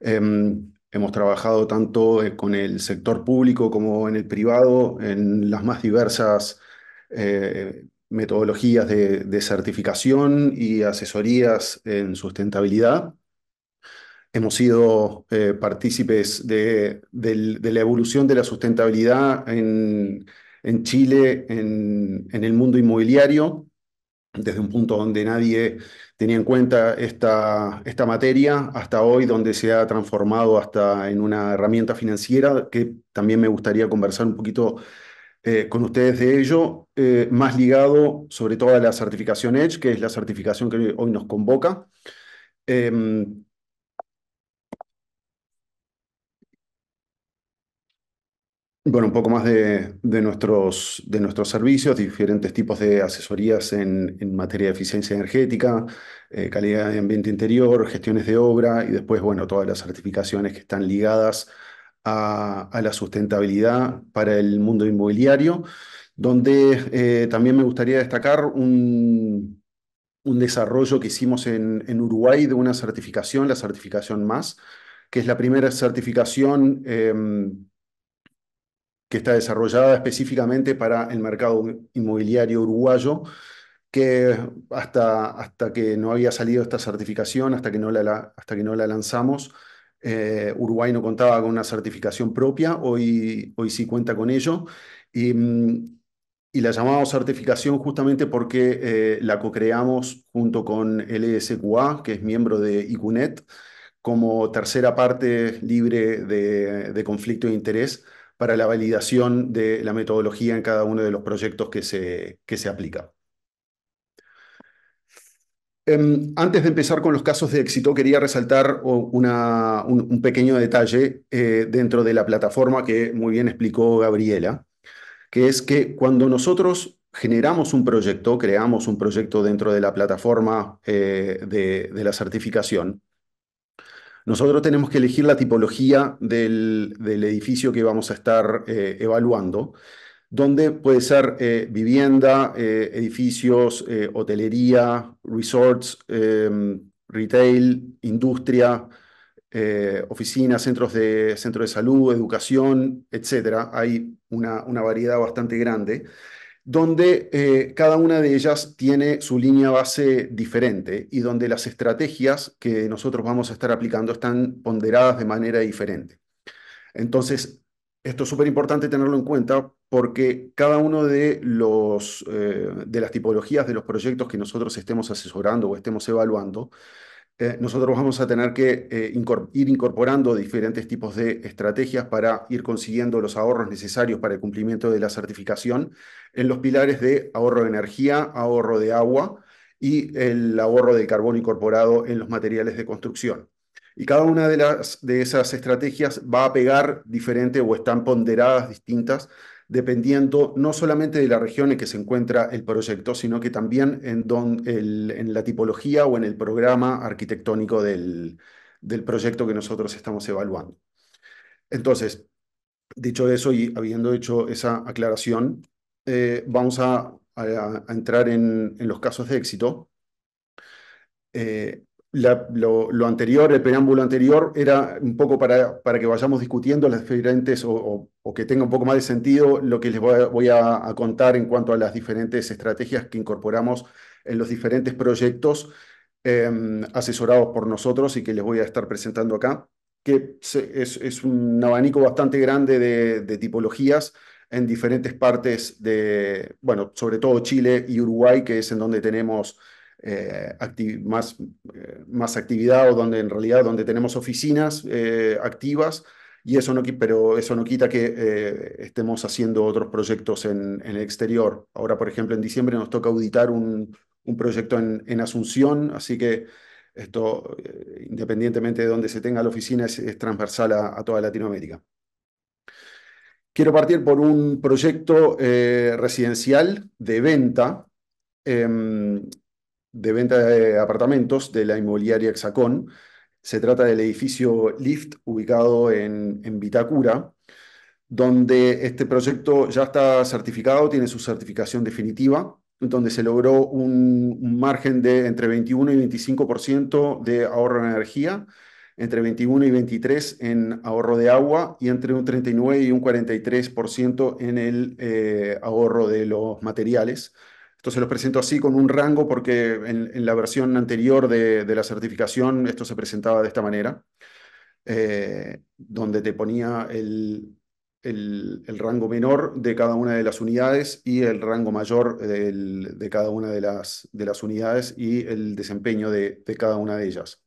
S5: Em, Hemos trabajado tanto eh, con el sector público como en el privado en las más diversas eh, metodologías de, certificación y asesorías en sustentabilidad. Hemos sido eh, partícipes de, la evolución de la sustentabilidad en, Chile, en el mundo inmobiliario, desde un punto donde nadie tenía en cuenta esta, esta materia, hasta hoy donde se ha transformado hasta en una herramienta financiera, que también me gustaría conversar un poquito eh, con ustedes de ello, eh, más ligado sobre todo a la certificación Edge, que es la certificación que hoy nos convoca. Em, Bueno, un poco más de, nuestros, de nuestros servicios, diferentes tipos de asesorías en, materia de eficiencia energética, eh, calidad de ambiente interior, gestiones de obra y después, bueno, todas las certificaciones que están ligadas a, la sustentabilidad para el mundo inmobiliario, donde eh, también me gustaría destacar un, desarrollo que hicimos en, Uruguay de una certificación, la certificación MAS, que es la primera certificación... Em, que está desarrollada específicamente para el mercado inmobiliario uruguayo, que hasta, hasta que no había salido esta certificación, hasta que no la, hasta que no la lanzamos, eh, Uruguay no contaba con una certificación propia, hoy, hoy sí cuenta con ello. Y, la llamamos certificación justamente porque eh, la co-creamos junto con LSQA, que es miembro de ICUNET, como tercera parte libre de conflicto de interés para la validación de la metodología en cada uno de los proyectos que se, se aplica. Em, antes de empezar con los casos de éxito, quería resaltar un, pequeño detalle eh, dentro de la plataforma que muy bien explicó Gabriela, que es que cuando nosotros generamos un proyecto, creamos un proyecto dentro de la plataforma eh, de, de la certificación, nosotros tenemos que elegir la tipología del, edificio que vamos a estar eh, evaluando, donde puede ser eh, vivienda, eh, edificios, hotelería, resorts, em, retail, industria, oficinas, centros de, centro de salud, educación, etc. Hay una variedad bastante grande donde eh, cada una de ellas tiene su línea base diferente y donde las estrategias que nosotros vamos a estar aplicando están ponderadas de manera diferente. Entonces, esto es súper importante tenerlo en cuenta porque cada uno de, los, eh, de las tipologías de los proyectos que nosotros estemos asesorando o estemos evaluando eh, nosotros vamos a tener que eh, ir incorporando diferentes tipos de estrategias para ir consiguiendo los ahorros necesarios para el cumplimiento de la certificación en los pilares de ahorro de energía, ahorro de agua y el ahorro de carbono incorporado en los materiales de construcción. Y cada una de, de esas estrategias va a pegar diferente o están ponderadas distintas dependiendo no solamente de la región en que se encuentra el proyecto, sino que también en, en la tipología o en el programa arquitectónico del, proyecto que nosotros estamos evaluando. Entonces, dicho eso y habiendo hecho esa aclaración, eh, vamos a, entrar en, los casos de éxito. Eh, lo, anterior, el preámbulo anterior, era un poco para, para que vayamos discutiendo las diferentes o, que tenga un poco más de sentido lo que les voy, a, contar en cuanto a las diferentes estrategias que incorporamos en los diferentes proyectos em, asesorados por nosotros y que les voy a estar presentando acá, que es, un abanico bastante grande de, de tipologías en diferentes partes de, bueno, sobre todo Chile y Uruguay, que es en donde tenemos eh, más, eh, más actividad o donde en realidad donde tenemos oficinas eh, activas y eso no, pero eso no quita que estemos haciendo otros proyectos en, el exterior. Ahora, por ejemplo, en diciembre nos toca auditar un, proyecto en, Asunción, así que esto, independientemente de donde se tenga la oficina, es, transversal a, toda Latinoamérica. Quiero partir por un proyecto residencial de venta em, de venta de apartamentos de la inmobiliaria Hexacón. Se trata del edificio Lift ubicado en, en Vitacura, donde este proyecto ya está certificado, tiene su certificación definitiva, donde se logró un, margen de entre 21 y 25% de ahorro en energía, entre 21 y 23 en ahorro de agua y entre un 39 y un 43% en el eh, ahorro de los materiales entonces se los presento así con un rango porque en, la versión anterior de, la certificación esto se presentaba de esta manera, eh, donde te ponía el, rango menor de cada una de las unidades y el rango mayor de cada una de las, unidades y el desempeño de cada una de ellas.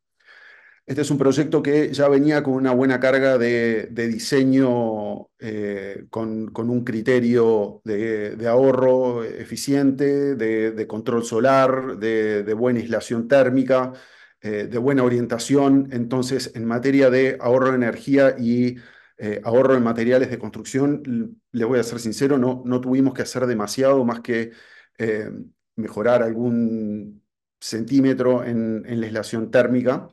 S5: Este es un proyecto que ya venía con una buena carga de, diseño, eh, con, un criterio de, ahorro eficiente, de, control solar, de, buena aislación térmica, eh, de buena orientación. Entonces, en materia de ahorro de energía y eh, ahorro en materiales de construcción, le voy a ser sincero, no, no tuvimos que hacer demasiado más que mejorar algún centímetro en, en la aislación térmica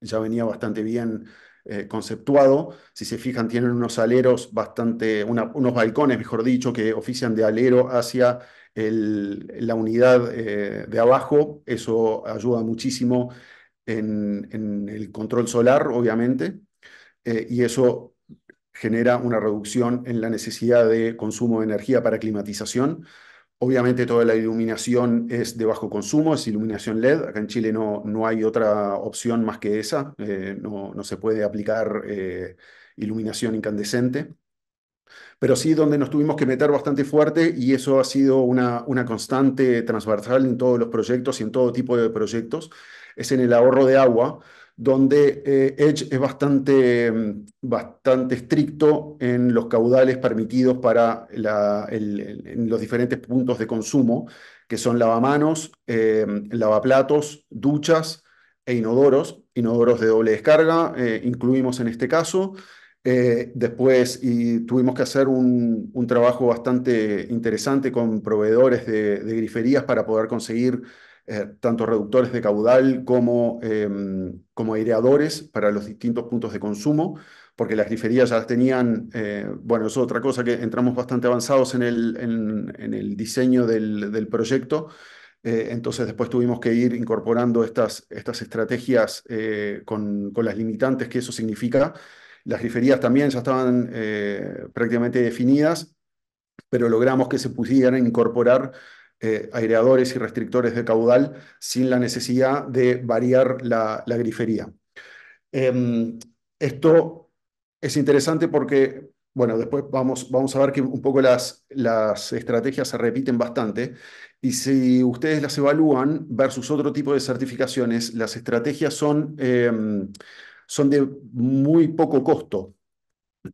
S5: ya venía bastante bien eh, conceptuado. Si se fijan, tienen unos aleros bastante, unos balcones, mejor dicho, que ofician de alero hacia la unidad eh, de abajo. Eso ayuda muchísimo en, el control solar, obviamente, eh, y eso genera una reducción en la necesidad de consumo de energía para climatización. Obviamente toda la iluminación es de bajo consumo, es iluminación LED. Acá en Chile no, no hay otra opción más que esa. Eh, no, se puede aplicar eh, iluminación incandescente. Pero sí donde nos tuvimos que meter bastante fuerte y eso ha sido una, una constante transversal en todos los proyectos y en todo tipo de proyectos, es en el ahorro de agua donde eh, Edge es bastante, mm, bastante estricto en los caudales permitidos para en los diferentes puntos de consumo, que son lavamanos, em, lavaplatos, duchas e inodoros, inodoros de doble descarga, eh, incluimos en este caso. Eh, después y tuvimos que hacer un, trabajo bastante interesante con proveedores de, de griferías para poder conseguir eh, tanto reductores de caudal como, em, como aireadores para los distintos puntos de consumo, porque las griferías ya tenían, eh, bueno, es otra cosa que entramos bastante avanzados en el, en, el diseño del, proyecto, eh, entonces después tuvimos que ir incorporando estas, estas estrategias con, con las limitantes que eso significa. Las griferías también ya estaban prácticamente definidas, pero logramos que se pudieran incorporar eh, aireadores y restrictores de caudal sin la necesidad de variar la, grifería. Em, esto es interesante porque, bueno, después vamos, vamos a ver que un poco las, las estrategias se repiten bastante y si ustedes las evalúan versus otro tipo de certificaciones, las estrategias son, em, son de muy poco costo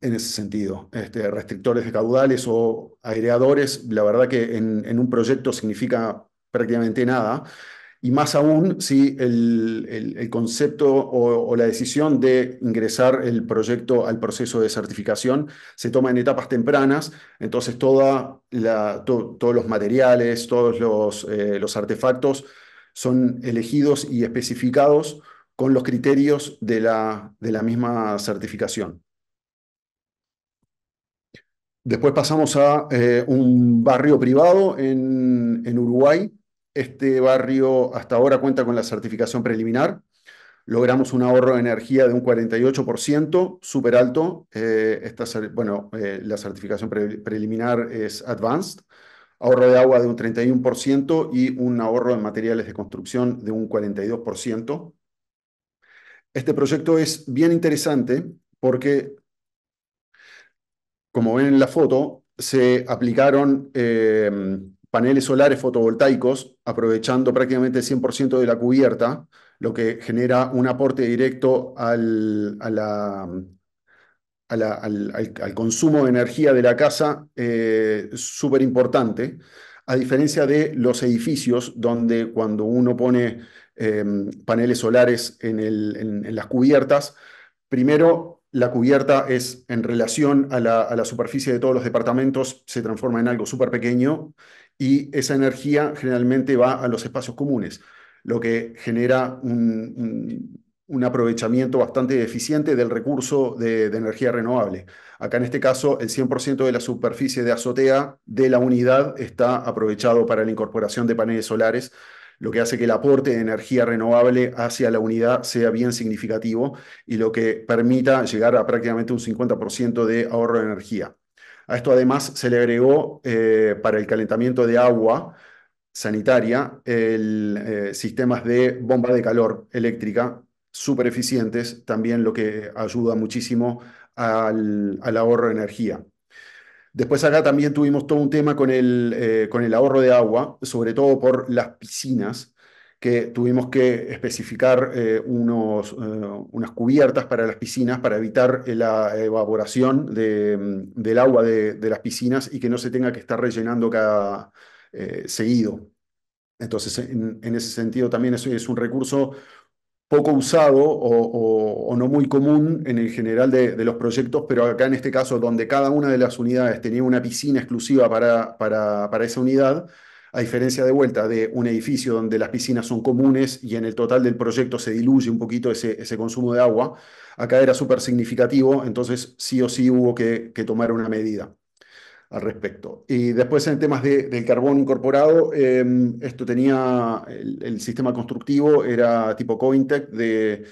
S5: en ese sentido. Este, restrictores de caudales o aireadores, la verdad que en, un proyecto significa prácticamente nada. Y más aún si el, concepto o, la decisión de ingresar el proyecto al proceso de certificación se toma en etapas tempranas, entonces todos los materiales, todos eh, los, artefactos son elegidos y especificados con los criterios de la misma certificación. Después pasamos a eh, un barrio privado en, Uruguay. Este barrio hasta ahora cuenta con la certificación preliminar. Logramos un ahorro de energía de un 48%, súper alto. bueno, eh, la certificación preliminar es advanced. Ahorro de agua de un 31% y un ahorro de materiales de construcción de un 42%. Este proyecto es bien interesante porque como ven en la foto, se aplicaron eh, paneles solares fotovoltaicos, aprovechando prácticamente el 100% de la cubierta, lo que genera un aporte directo al, consumo de energía de la casa eh, súper importante, a diferencia de los edificios donde cuando uno pone eh, paneles solares en, las cubiertas, primero la cubierta es en relación a la, superficie de todos los departamentos, se transforma en algo súper pequeño y esa energía generalmente va a los espacios comunes, lo que genera un, aprovechamiento bastante eficiente del recurso de, de, energía renovable. Acá en este caso, el 100% de la superficie de azotea de la unidad está aprovechado para la incorporación de paneles solares lo que hace que el aporte de energía renovable hacia la unidad sea bien significativo y lo que permita llegar a prácticamente un 50% de ahorro de energía. A esto además se le agregó eh, para el calentamiento de agua sanitaria el, eh, sistemas de bomba de calor eléctrica súper eficientes, también lo que ayuda muchísimo al ahorro de energía. Después acá también tuvimos todo un tema con el, eh, con el ahorro de agua, sobre todo por las piscinas, que tuvimos que especificar eh, unos, eh, unas cubiertas para las piscinas para evitar la evaporación mm, del agua de, las piscinas y que no se tenga que estar rellenando cada seguido. Entonces, en, ese sentido también es un recurso poco usado o, no muy común en el general de, los proyectos, pero acá en este caso, donde cada una de las unidades tenía una piscina exclusiva para, esa unidad, a diferencia de vuelta de un edificio donde las piscinas son comunes y en el total del proyecto se diluye un poquito ese, consumo de agua, acá era súper significativo, entonces sí o sí hubo que tomar una medida al respecto. Y después en temas del carbón incorporado, em, esto tenía, el, sistema constructivo era tipo Cointec de,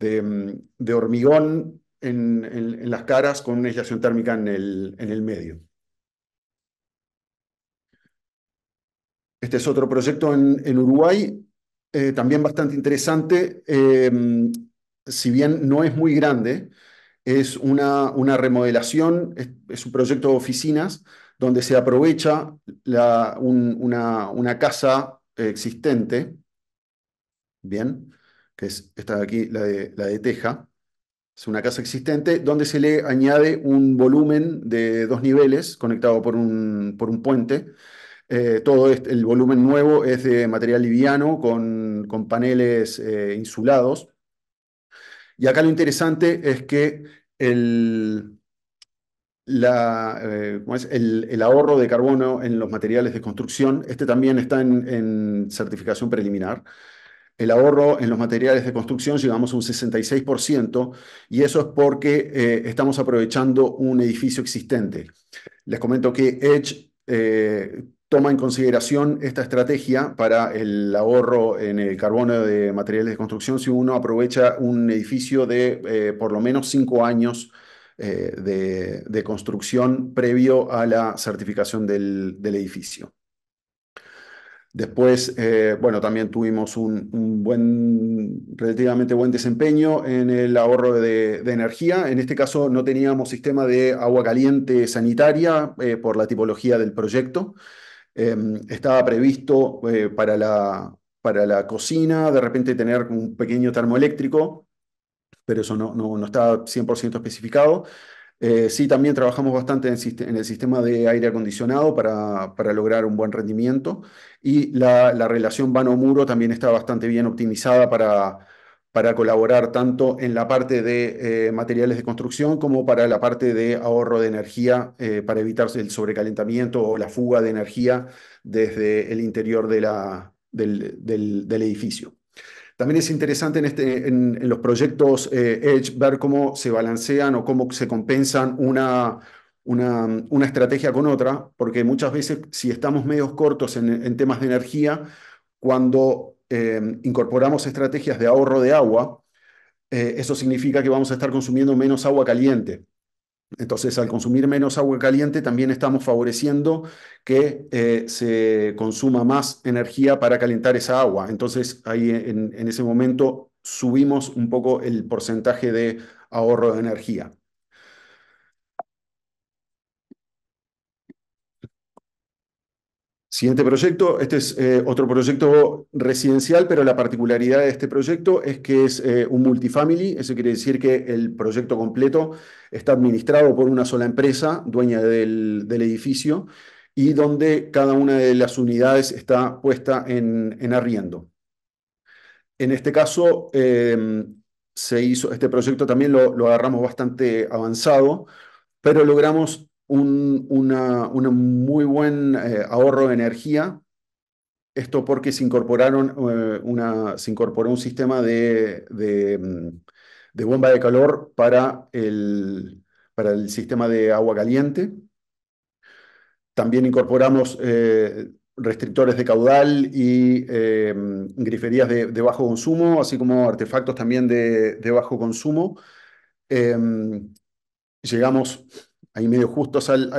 S5: em, hormigón en, las caras con una aislación térmica en el, en el medio. Este es otro proyecto en, Uruguay, eh, también bastante interesante, em, si bien no es muy grande, es una, una remodelación, es, un proyecto de oficinas donde se aprovecha una, casa existente, bien, que es esta de aquí, la de, la de Teja, es una casa existente, donde se le añade un volumen de dos niveles conectado por un, por un puente. Eh, todo este, el volumen nuevo es de material liviano con, paneles eh, insulados. Y acá lo interesante es que el, la, eh, El, ahorro de carbono en los materiales de construcción. Este también está en, certificación preliminar. El ahorro en los materiales de construcción llegamos a un 66% y eso es porque eh, estamos aprovechando un edificio existente. Les comento que Edge eh, toma en consideración esta estrategia para el ahorro en el carbono de materiales de construcción si uno aprovecha un edificio de eh, por lo menos cinco años eh, de, construcción previo a la certificación del, edificio. Después, eh, bueno, también tuvimos un, buen, relativamente buen desempeño en el ahorro de, energía. En este caso no teníamos sistema de agua caliente sanitaria por la tipología del proyecto. Em, estaba previsto eh, para, la, para la cocina, de repente tener un pequeño termoeléctrico, pero eso no, no, está 100% especificado. Eh, sí, también trabajamos bastante en, el sistema de aire acondicionado para, para lograr un buen rendimiento y la relación vano-muro también está bastante bien optimizada para, para colaborar tanto en la parte de eh, materiales de construcción como para la parte de ahorro de energía eh, para evitar el sobrecalentamiento o la fuga de energía desde el interior de la, del, edificio. También es interesante en, este, en, los proyectos eh, Edge ver cómo se balancean o cómo se compensan una, una, una, estrategia con otra, porque muchas veces si estamos medios cortos en, en temas de energía, cuando Em, incorporamos estrategias de ahorro de agua, eh, eso significa que vamos a estar consumiendo menos agua caliente. Entonces, al consumir menos agua caliente, también estamos favoreciendo que eh, se consuma más energía para calentar esa agua. Entonces, ahí en ese momento subimos un poco el porcentaje de ahorro de energía. Siguiente proyecto, este es eh, otro proyecto residencial, pero la particularidad de este proyecto es que es eh, un multifamily, eso quiere decir que el proyecto completo está administrado por una sola empresa, dueña del, edificio, y donde cada una de las unidades está puesta en, arriendo. En este caso, em, se hizo, este proyecto también lo agarramos bastante avanzado, pero logramos un muy buen eh, ahorro de energía. Esto porque se, incorporaron, eh, una, se incorporó un sistema mm, de, bomba de calor para el, para el, sistema de agua caliente. También incorporamos eh, restrictores de caudal y mm, griferías de, bajo consumo, así como artefactos también de, bajo consumo. Em, llegamos ahí medio justos al,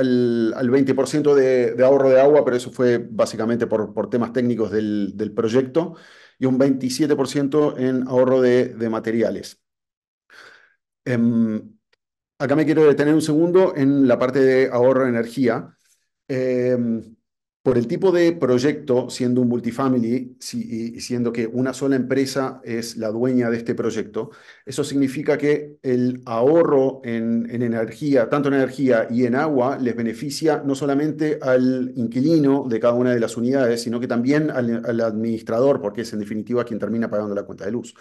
S5: 20% de, ahorro de agua, pero eso fue básicamente por, por temas técnicos del, proyecto, y un 27% en ahorro de, materiales. Em, acá me quiero detener un segundo en la parte de ahorro de energía. Em, por el tipo de proyecto, siendo un multifamily y siendo que una sola empresa es la dueña de este proyecto, eso significa que el ahorro en, energía, tanto en energía y en agua, les beneficia no solamente al inquilino de cada una de las unidades, sino que también al, administrador, porque es en definitiva quien termina pagando la cuenta de luz.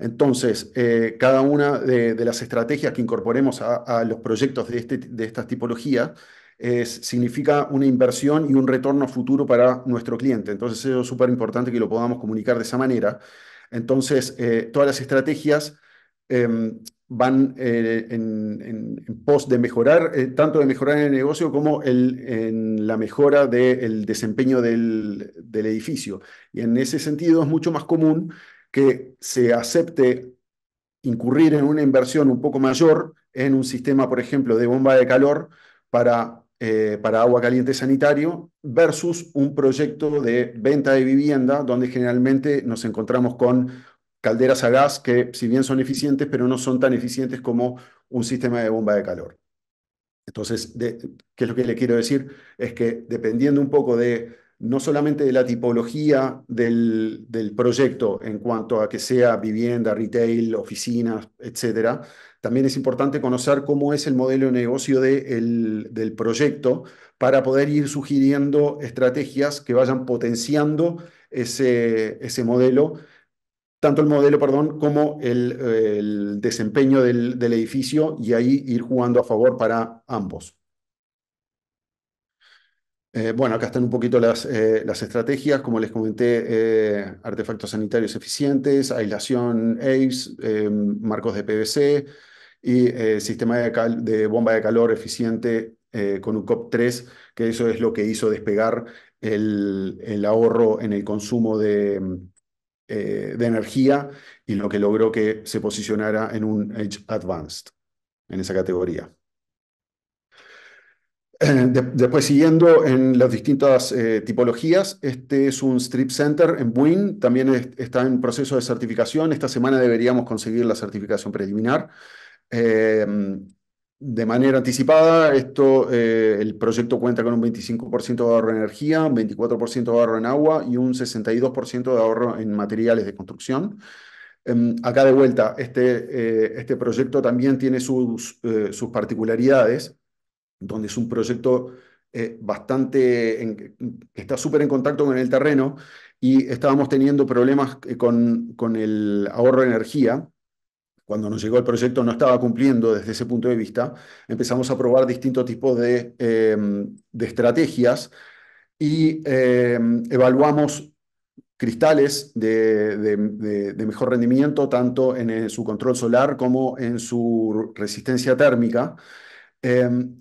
S5: Entonces, eh, cada una de, las estrategias que incorporemos a, los proyectos de, este, de estas tipologías significa una inversión y un retorno futuro para nuestro cliente. Entonces, eso es súper importante que lo podamos comunicar de esa manera. Entonces, eh, todas las estrategias em, van eh, en, pos de mejorar, eh, tanto de mejorar el negocio como en la mejora del desempeño del, del edificio. Y en ese sentido es mucho más común que se acepte incurrir en una inversión un poco mayor en un sistema, por ejemplo, de bomba de calor para eh, para agua caliente sanitario versus un proyecto de venta de vivienda, donde generalmente nos encontramos con calderas a gas que si bien son eficientes, pero no son tan eficientes como un sistema de bomba de calor. Entonces, ¿qué es lo que le quiero decir? Es que dependiendo un poco de no solamente de la tipología del, del proyecto en cuanto a que sea vivienda, retail, oficinas, etcétera, también es importante conocer cómo es el modelo de negocio del proyecto para poder ir sugiriendo estrategias que vayan potenciando ese, ese modelo, tanto el modelo, perdón, como el, desempeño del, del edificio y ahí ir jugando a favor para ambos. Eh, bueno, acá están un poquito las, eh, estrategias, como les comenté, eh, artefactos sanitarios eficientes, aislación ACE, marcos de PVC y sistema de, bomba de calor eficiente con un COP3, que eso es lo que hizo despegar el, ahorro en el consumo de, de energía y lo que logró que se posicionara en un Edge Advanced, en esa categoría. Eh, después, siguiendo en las distintas eh, tipologías, este es un strip center en Buin, también está en proceso de certificación. Esta semana deberíamos conseguir la certificación preliminar. Em, de manera anticipada, esto, eh, el proyecto cuenta con un 25% de ahorro en energía, un 24% de ahorro en agua y un 62% de ahorro en materiales de construcción. Em, acá de vuelta, este, este proyecto también tiene sus, sus particularidades donde es un proyecto eh, bastante, en, está súper en contacto con el terreno y estábamos teniendo problemas eh, con, con el ahorro de energía. Cuando nos llegó el proyecto no estaba cumpliendo desde ese punto de vista. Empezamos a probar distintos tipos de, em, estrategias y em, evaluamos cristales de, mejor rendimiento, tanto en su control solar como en su resistencia térmica. Em,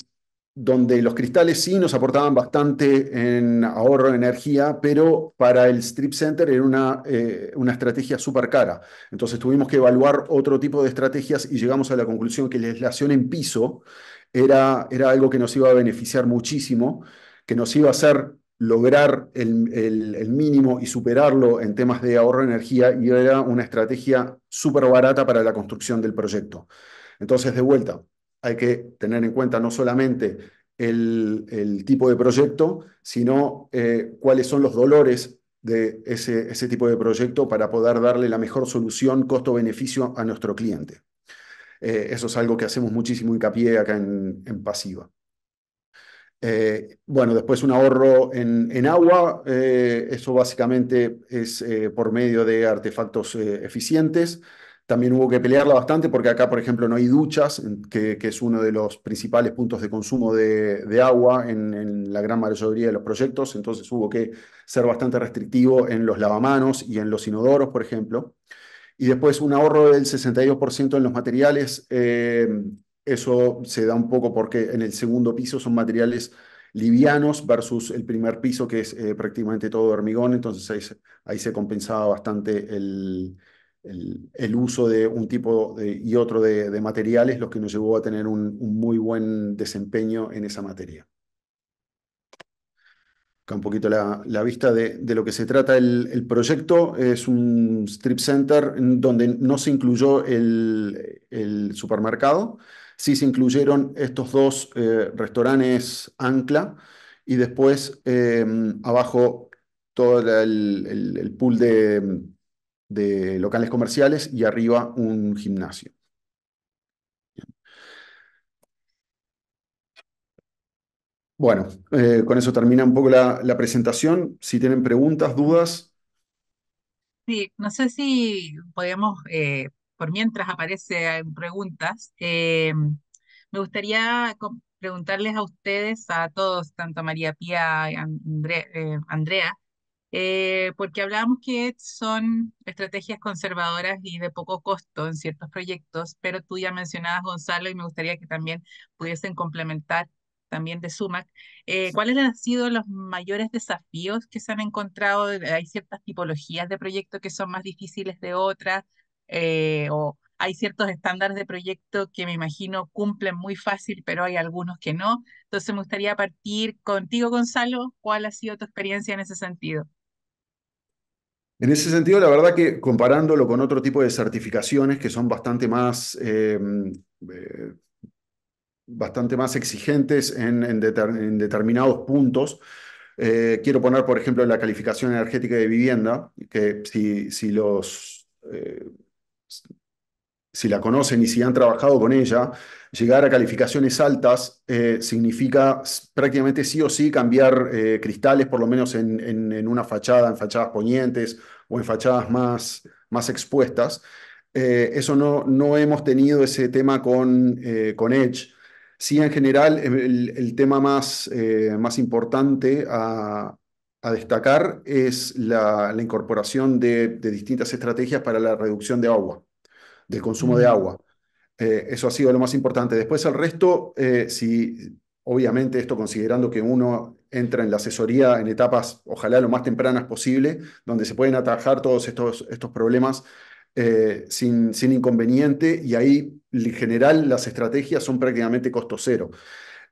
S5: donde los cristales sí nos aportaban bastante en ahorro de energía, pero para el strip center era una, eh, una estrategia súper cara. Entonces tuvimos que evaluar otro tipo de estrategias y llegamos a la conclusión que la aislación en piso era, era algo que nos iba a beneficiar muchísimo, que nos iba a hacer lograr el, el, mínimo y superarlo en temas de ahorro de energía y era una estrategia súper barata para la construcción del proyecto. Entonces, de vuelta, hay que tener en cuenta no solamente el, tipo de proyecto, sino eh, cuáles son los dolores de ese, tipo de proyecto para poder darle la mejor solución costo-beneficio a nuestro cliente. Eh, eso es algo que hacemos muchísimo hincapié acá en, Pasiva. Eh, bueno, después un ahorro en, agua, eso básicamente es por medio de artefactos eficientes. También hubo que pelearla bastante porque acá, por ejemplo, no hay duchas, que, es uno de los principales puntos de consumo de, agua en, la gran mayoría de los proyectos, entonces hubo que ser bastante restrictivo en los lavamanos y en los inodoros, por ejemplo. Y después un ahorro del 62% en los materiales, eh, eso se da un poco porque en el segundo piso son materiales livianos versus el primer piso, que es eh, prácticamente todo hormigón, entonces ahí se compensaba bastante el, el, uso de un tipo y otro de, materiales los que nos llevó a tener un, muy buen desempeño en esa materia. Acá un poquito la, vista de, lo que se trata el, proyecto. Es un strip center donde no se incluyó el, supermercado, sí se incluyeron estos dos eh, restaurantes ancla y después em, abajo todo el pool de de locales comerciales y arriba un gimnasio. Bueno, eh, con eso termina un poco la, presentación. Si tienen preguntas, dudas.
S1: Sí, no sé si podemos, eh, por mientras aparecen preguntas, eh, me gustaría preguntarles a ustedes, a todos, tanto a María Pía, a Andrea, eh, porque hablábamos que son estrategias conservadoras y de poco costo en ciertos proyectos, pero tú ya mencionabas, Gonzalo, y me gustaría que también pudiesen complementar también de SUMAC. Eh, ¿Cuáles han sido los mayores desafíos que se han encontrado? Eh, ¿Hay ciertas tipologías de proyectos que son más difíciles de otras? ¿O hay ciertos estándares de proyecto que me imagino cumplen muy fácil, pero hay algunos que no? Entonces me gustaría partir contigo, Gonzalo. ¿Cuál ha sido tu experiencia en ese sentido?
S5: En ese sentido, la verdad que comparándolo con otro tipo de certificaciones que son bastante más, eh, eh, bastante más exigentes en, determinados puntos, eh, quiero poner, por ejemplo, la calificación energética de vivienda, que si, si los si la conocen y si han trabajado con ella, llegar a calificaciones altas eh, significa prácticamente sí o sí cambiar eh, cristales, por lo menos en, una fachada, en fachadas ponientes o en fachadas más, más expuestas. Eh, eso no, no hemos tenido ese tema con, con Edge. Sí, en general, el, tema más, más importante a, destacar es la, incorporación de distintas estrategias para la reducción de agua del consumo de agua. Eh, eso ha sido lo más importante. Después el resto, eh, si obviamente esto considerando que uno entra en la asesoría en etapas, ojalá lo más tempranas posible, donde se pueden atajar todos estos, estos problemas eh, sin, sin, inconveniente y ahí en general las estrategias son prácticamente costo cero.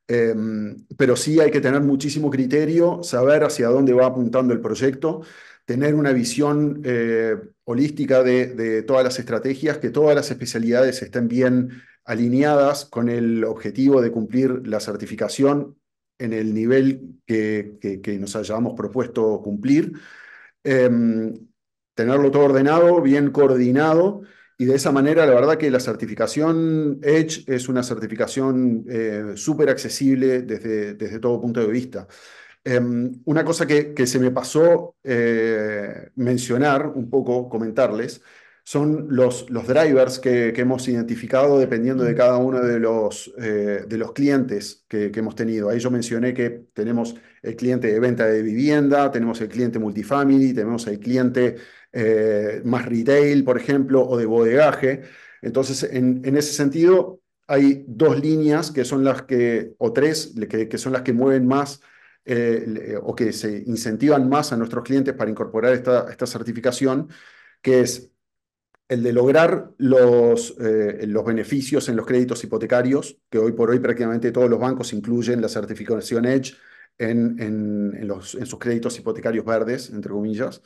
S5: Em, pero sí hay que tener muchísimo criterio, saber hacia dónde va apuntando el proyecto, tener una visión holística de, todas las estrategias, que todas las especialidades estén bien alineadas con el objetivo de cumplir la certificación en el nivel que, nos hayamos propuesto cumplir, em, tenerlo todo ordenado, bien coordinado. Y de esa manera, la verdad que la certificación Edge es una certificación eh, súper accesible desde, desde todo punto de vista. Em, una cosa que, se me pasó eh, mencionar, un poco comentarles, son los, drivers que, hemos identificado dependiendo de cada uno de los, eh, de los clientes que, hemos tenido. Ahí yo mencioné que tenemos el cliente de venta de vivienda, tenemos el cliente multifamily, tenemos el cliente eh, más retail, por ejemplo, o de bodegaje. Entonces, en, ese sentido, hay dos líneas que son las que, o tres, que son las que mueven más eh, o que se incentivan más a nuestros clientes para incorporar esta, esta certificación, que es el de lograr los, eh, los beneficios en los créditos hipotecarios, que hoy por hoy prácticamente todos los bancos incluyen la certificación Edge en, en, los, sus créditos hipotecarios verdes, entre comillas.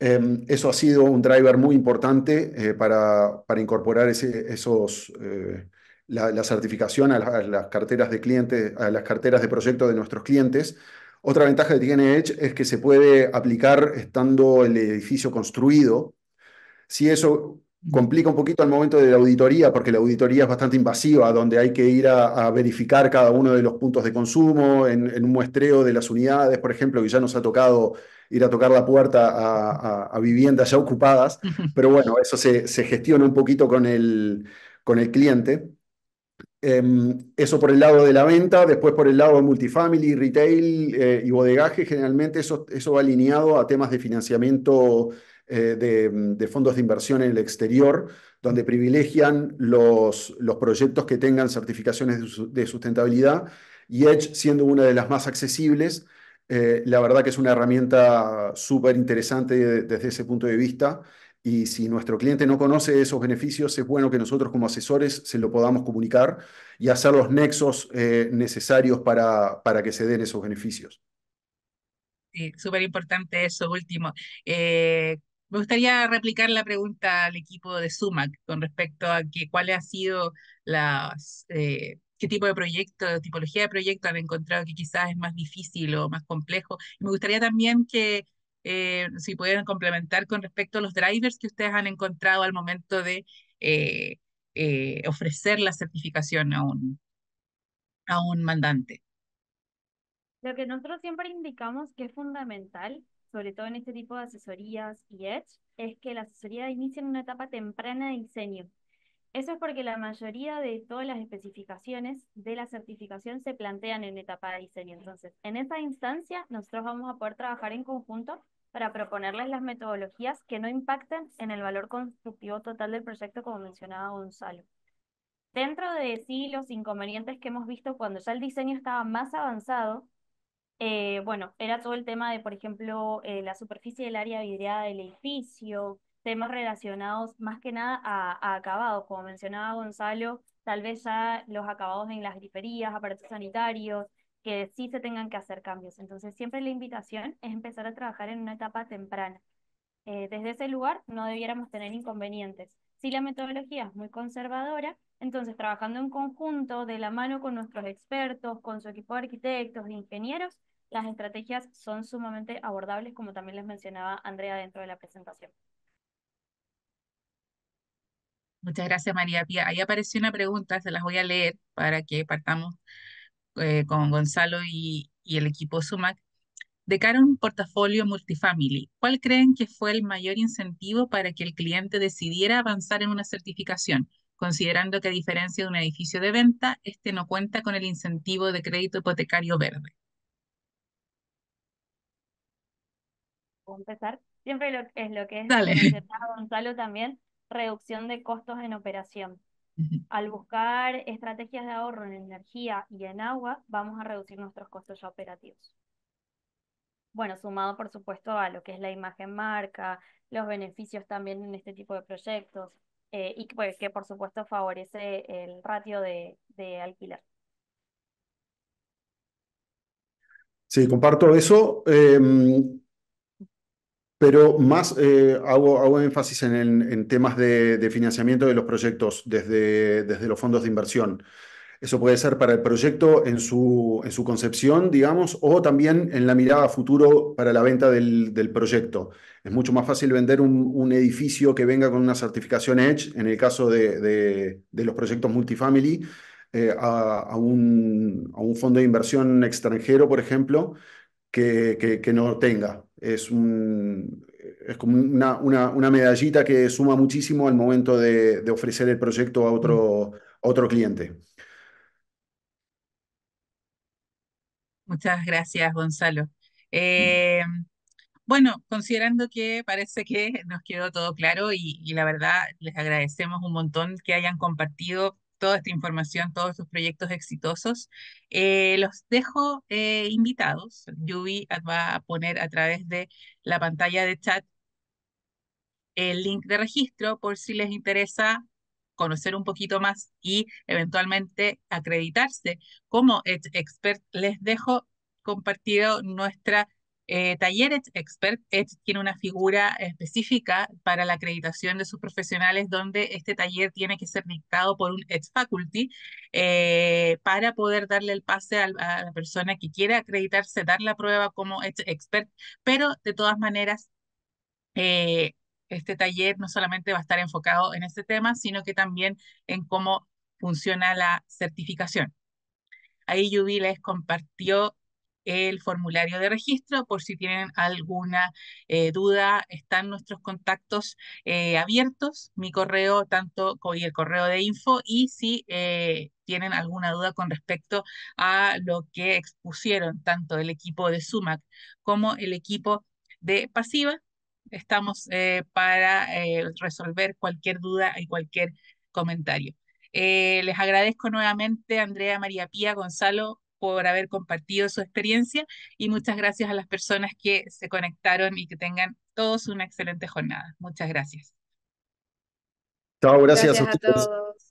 S5: Em, eso ha sido un driver muy importante eh, para, para, incorporar ese, esos, la, certificación a, las carteras de clientes, a las carteras de proyectos de nuestros clientes. Otra ventaja de tiene Edge es que se puede aplicar estando el edificio construido. Si eso complica un poquito al momento de la auditoría, porque la auditoría es bastante invasiva, donde hay que ir a, verificar cada uno de los puntos de consumo, en, un muestreo de las unidades, por ejemplo, que ya nos ha tocado ir a tocar la puerta a, viviendas ya ocupadas, pero bueno, eso se, gestiona un poquito con el, con el cliente. Em, eso por el lado de la venta, después por el lado de multifamily, retail eh, y bodegaje, generalmente eso, va alineado a temas de financiamiento eh, de, fondos de inversión en el exterior, donde privilegian los, proyectos que tengan certificaciones de, sustentabilidad y Edge siendo una de las más accesibles. Eh, la verdad que es una herramienta súper interesante desde ese punto de vista. Y si nuestro cliente no conoce esos beneficios, es bueno que nosotros como asesores se lo podamos comunicar y hacer los nexos eh, necesarios para, para que se den esos beneficios.
S1: Sí, súper importante eso último. Eh, me gustaría replicar la pregunta al equipo de Sumac con respecto a que, cuál ha sido las, eh, qué tipo de proyecto, tipología de proyecto han encontrado que quizás es más difícil o más complejo. Y me gustaría también que eh, si pueden complementar con respecto a los drivers que ustedes han encontrado al momento de eh, eh, ofrecer la certificación a un, a un mandante.
S2: Lo que nosotros siempre indicamos que es fundamental, sobre todo en este tipo de asesorías y Edge, es que la asesoría inicia en una etapa temprana de diseño, eso es porque la mayoría de todas las especificaciones de la certificación se plantean en etapa de diseño. Entonces, en esta instancia, nosotros vamos a poder trabajar en conjunto para proponerles las metodologías que no impacten en el valor constructivo total del proyecto, como mencionaba Gonzalo. Dentro de sí, los inconvenientes que hemos visto cuando ya el diseño estaba más avanzado, eh, bueno, era todo el tema de, por ejemplo, eh, la superficie del área vidriada del edificio, temas relacionados más que nada a, acabados, como mencionaba Gonzalo, tal vez ya los acabados en las griferías, aparatos sanitarios, que sí se tengan que hacer cambios. Entonces siempre la invitación es empezar a trabajar en una etapa temprana. Eh, desde ese lugar no debiéramos tener inconvenientes. Si la metodología es muy conservadora, entonces trabajando en conjunto, de la mano con nuestros expertos, con su equipo de arquitectos, de ingenieros, las estrategias son sumamente abordables, como también les mencionaba Andrea dentro de la presentación.
S1: Muchas gracias, María Pía. Ahí apareció una pregunta, se las voy a leer para que partamos eh, con Gonzalo y, el equipo SUMAC. De cara a un portafolio multifamily, ¿cuál creen que fue el mayor incentivo para que el cliente decidiera avanzar en una certificación, considerando que a diferencia de un edificio de venta, este no cuenta con el incentivo de crédito hipotecario verde?
S2: ¿Puedo empezar? Siempre lo, es lo que es Dale. Gonzalo también reducción de costos en operación. Al buscar estrategias de ahorro en energía y en agua, vamos a reducir nuestros costos ya operativos. Bueno, sumado por supuesto a lo que es la imagen marca, los beneficios también en este tipo de proyectos eh, y pues, que, por supuesto favorece el ratio de, alquiler.
S5: Sí, comparto eso. Em, pero más eh, hago, énfasis en, temas de, financiamiento de los proyectos desde, desde los fondos de inversión. Eso puede ser para el proyecto en su, concepción, digamos, o también en la mirada a futuro para la venta del, del, proyecto. Es mucho más fácil vender un, edificio que venga con una certificación Edge, en el caso de, los proyectos multifamily, eh, a, un, a, fondo de inversión extranjero, por ejemplo, que, que no tenga es, un, como una, una, medallita que suma muchísimo al momento de, ofrecer el proyecto a otro, otro cliente.
S1: Muchas gracias, Gonzalo. Mm. Eh, bueno, considerando que parece que nos quedó todo claro y, y la verdad les agradecemos un montón que hayan compartido toda esta información, todos sus proyectos exitosos. Eh, los dejo eh, invitados. Yubi va a poner a través de la pantalla de chat el link de registro por si les interesa conocer un poquito más y eventualmente acreditarse como Expert. Les dejo compartido nuestra eh, taller Expert Edge eh, tiene una figura específica para la acreditación de sus profesionales donde este taller tiene que ser dictado por un Edge Faculty eh, para poder darle el pase a, la persona que quiera acreditarse, dar la prueba como Edge Expert, pero de todas maneras... este taller no solamente va a estar enfocado en este tema, sino que también en cómo funciona la certificación. Ahí Yubi les compartió el formulario de registro por si tienen alguna eh, duda. Están nuestros contactos eh, abiertos, mi correo tanto y el correo de info y si eh, tienen alguna duda con respecto a lo que expusieron tanto el equipo de SUMAC como el equipo de Pasiva. Estamos para resolver cualquier duda y cualquier comentario. les agradezco nuevamente, Andrea, María Pía, Gonzalo, por haber compartido su experiencia y muchas gracias a las personas que se conectaron y que tengan todos una excelente jornada. Muchas gracias. Chao, gracias, a,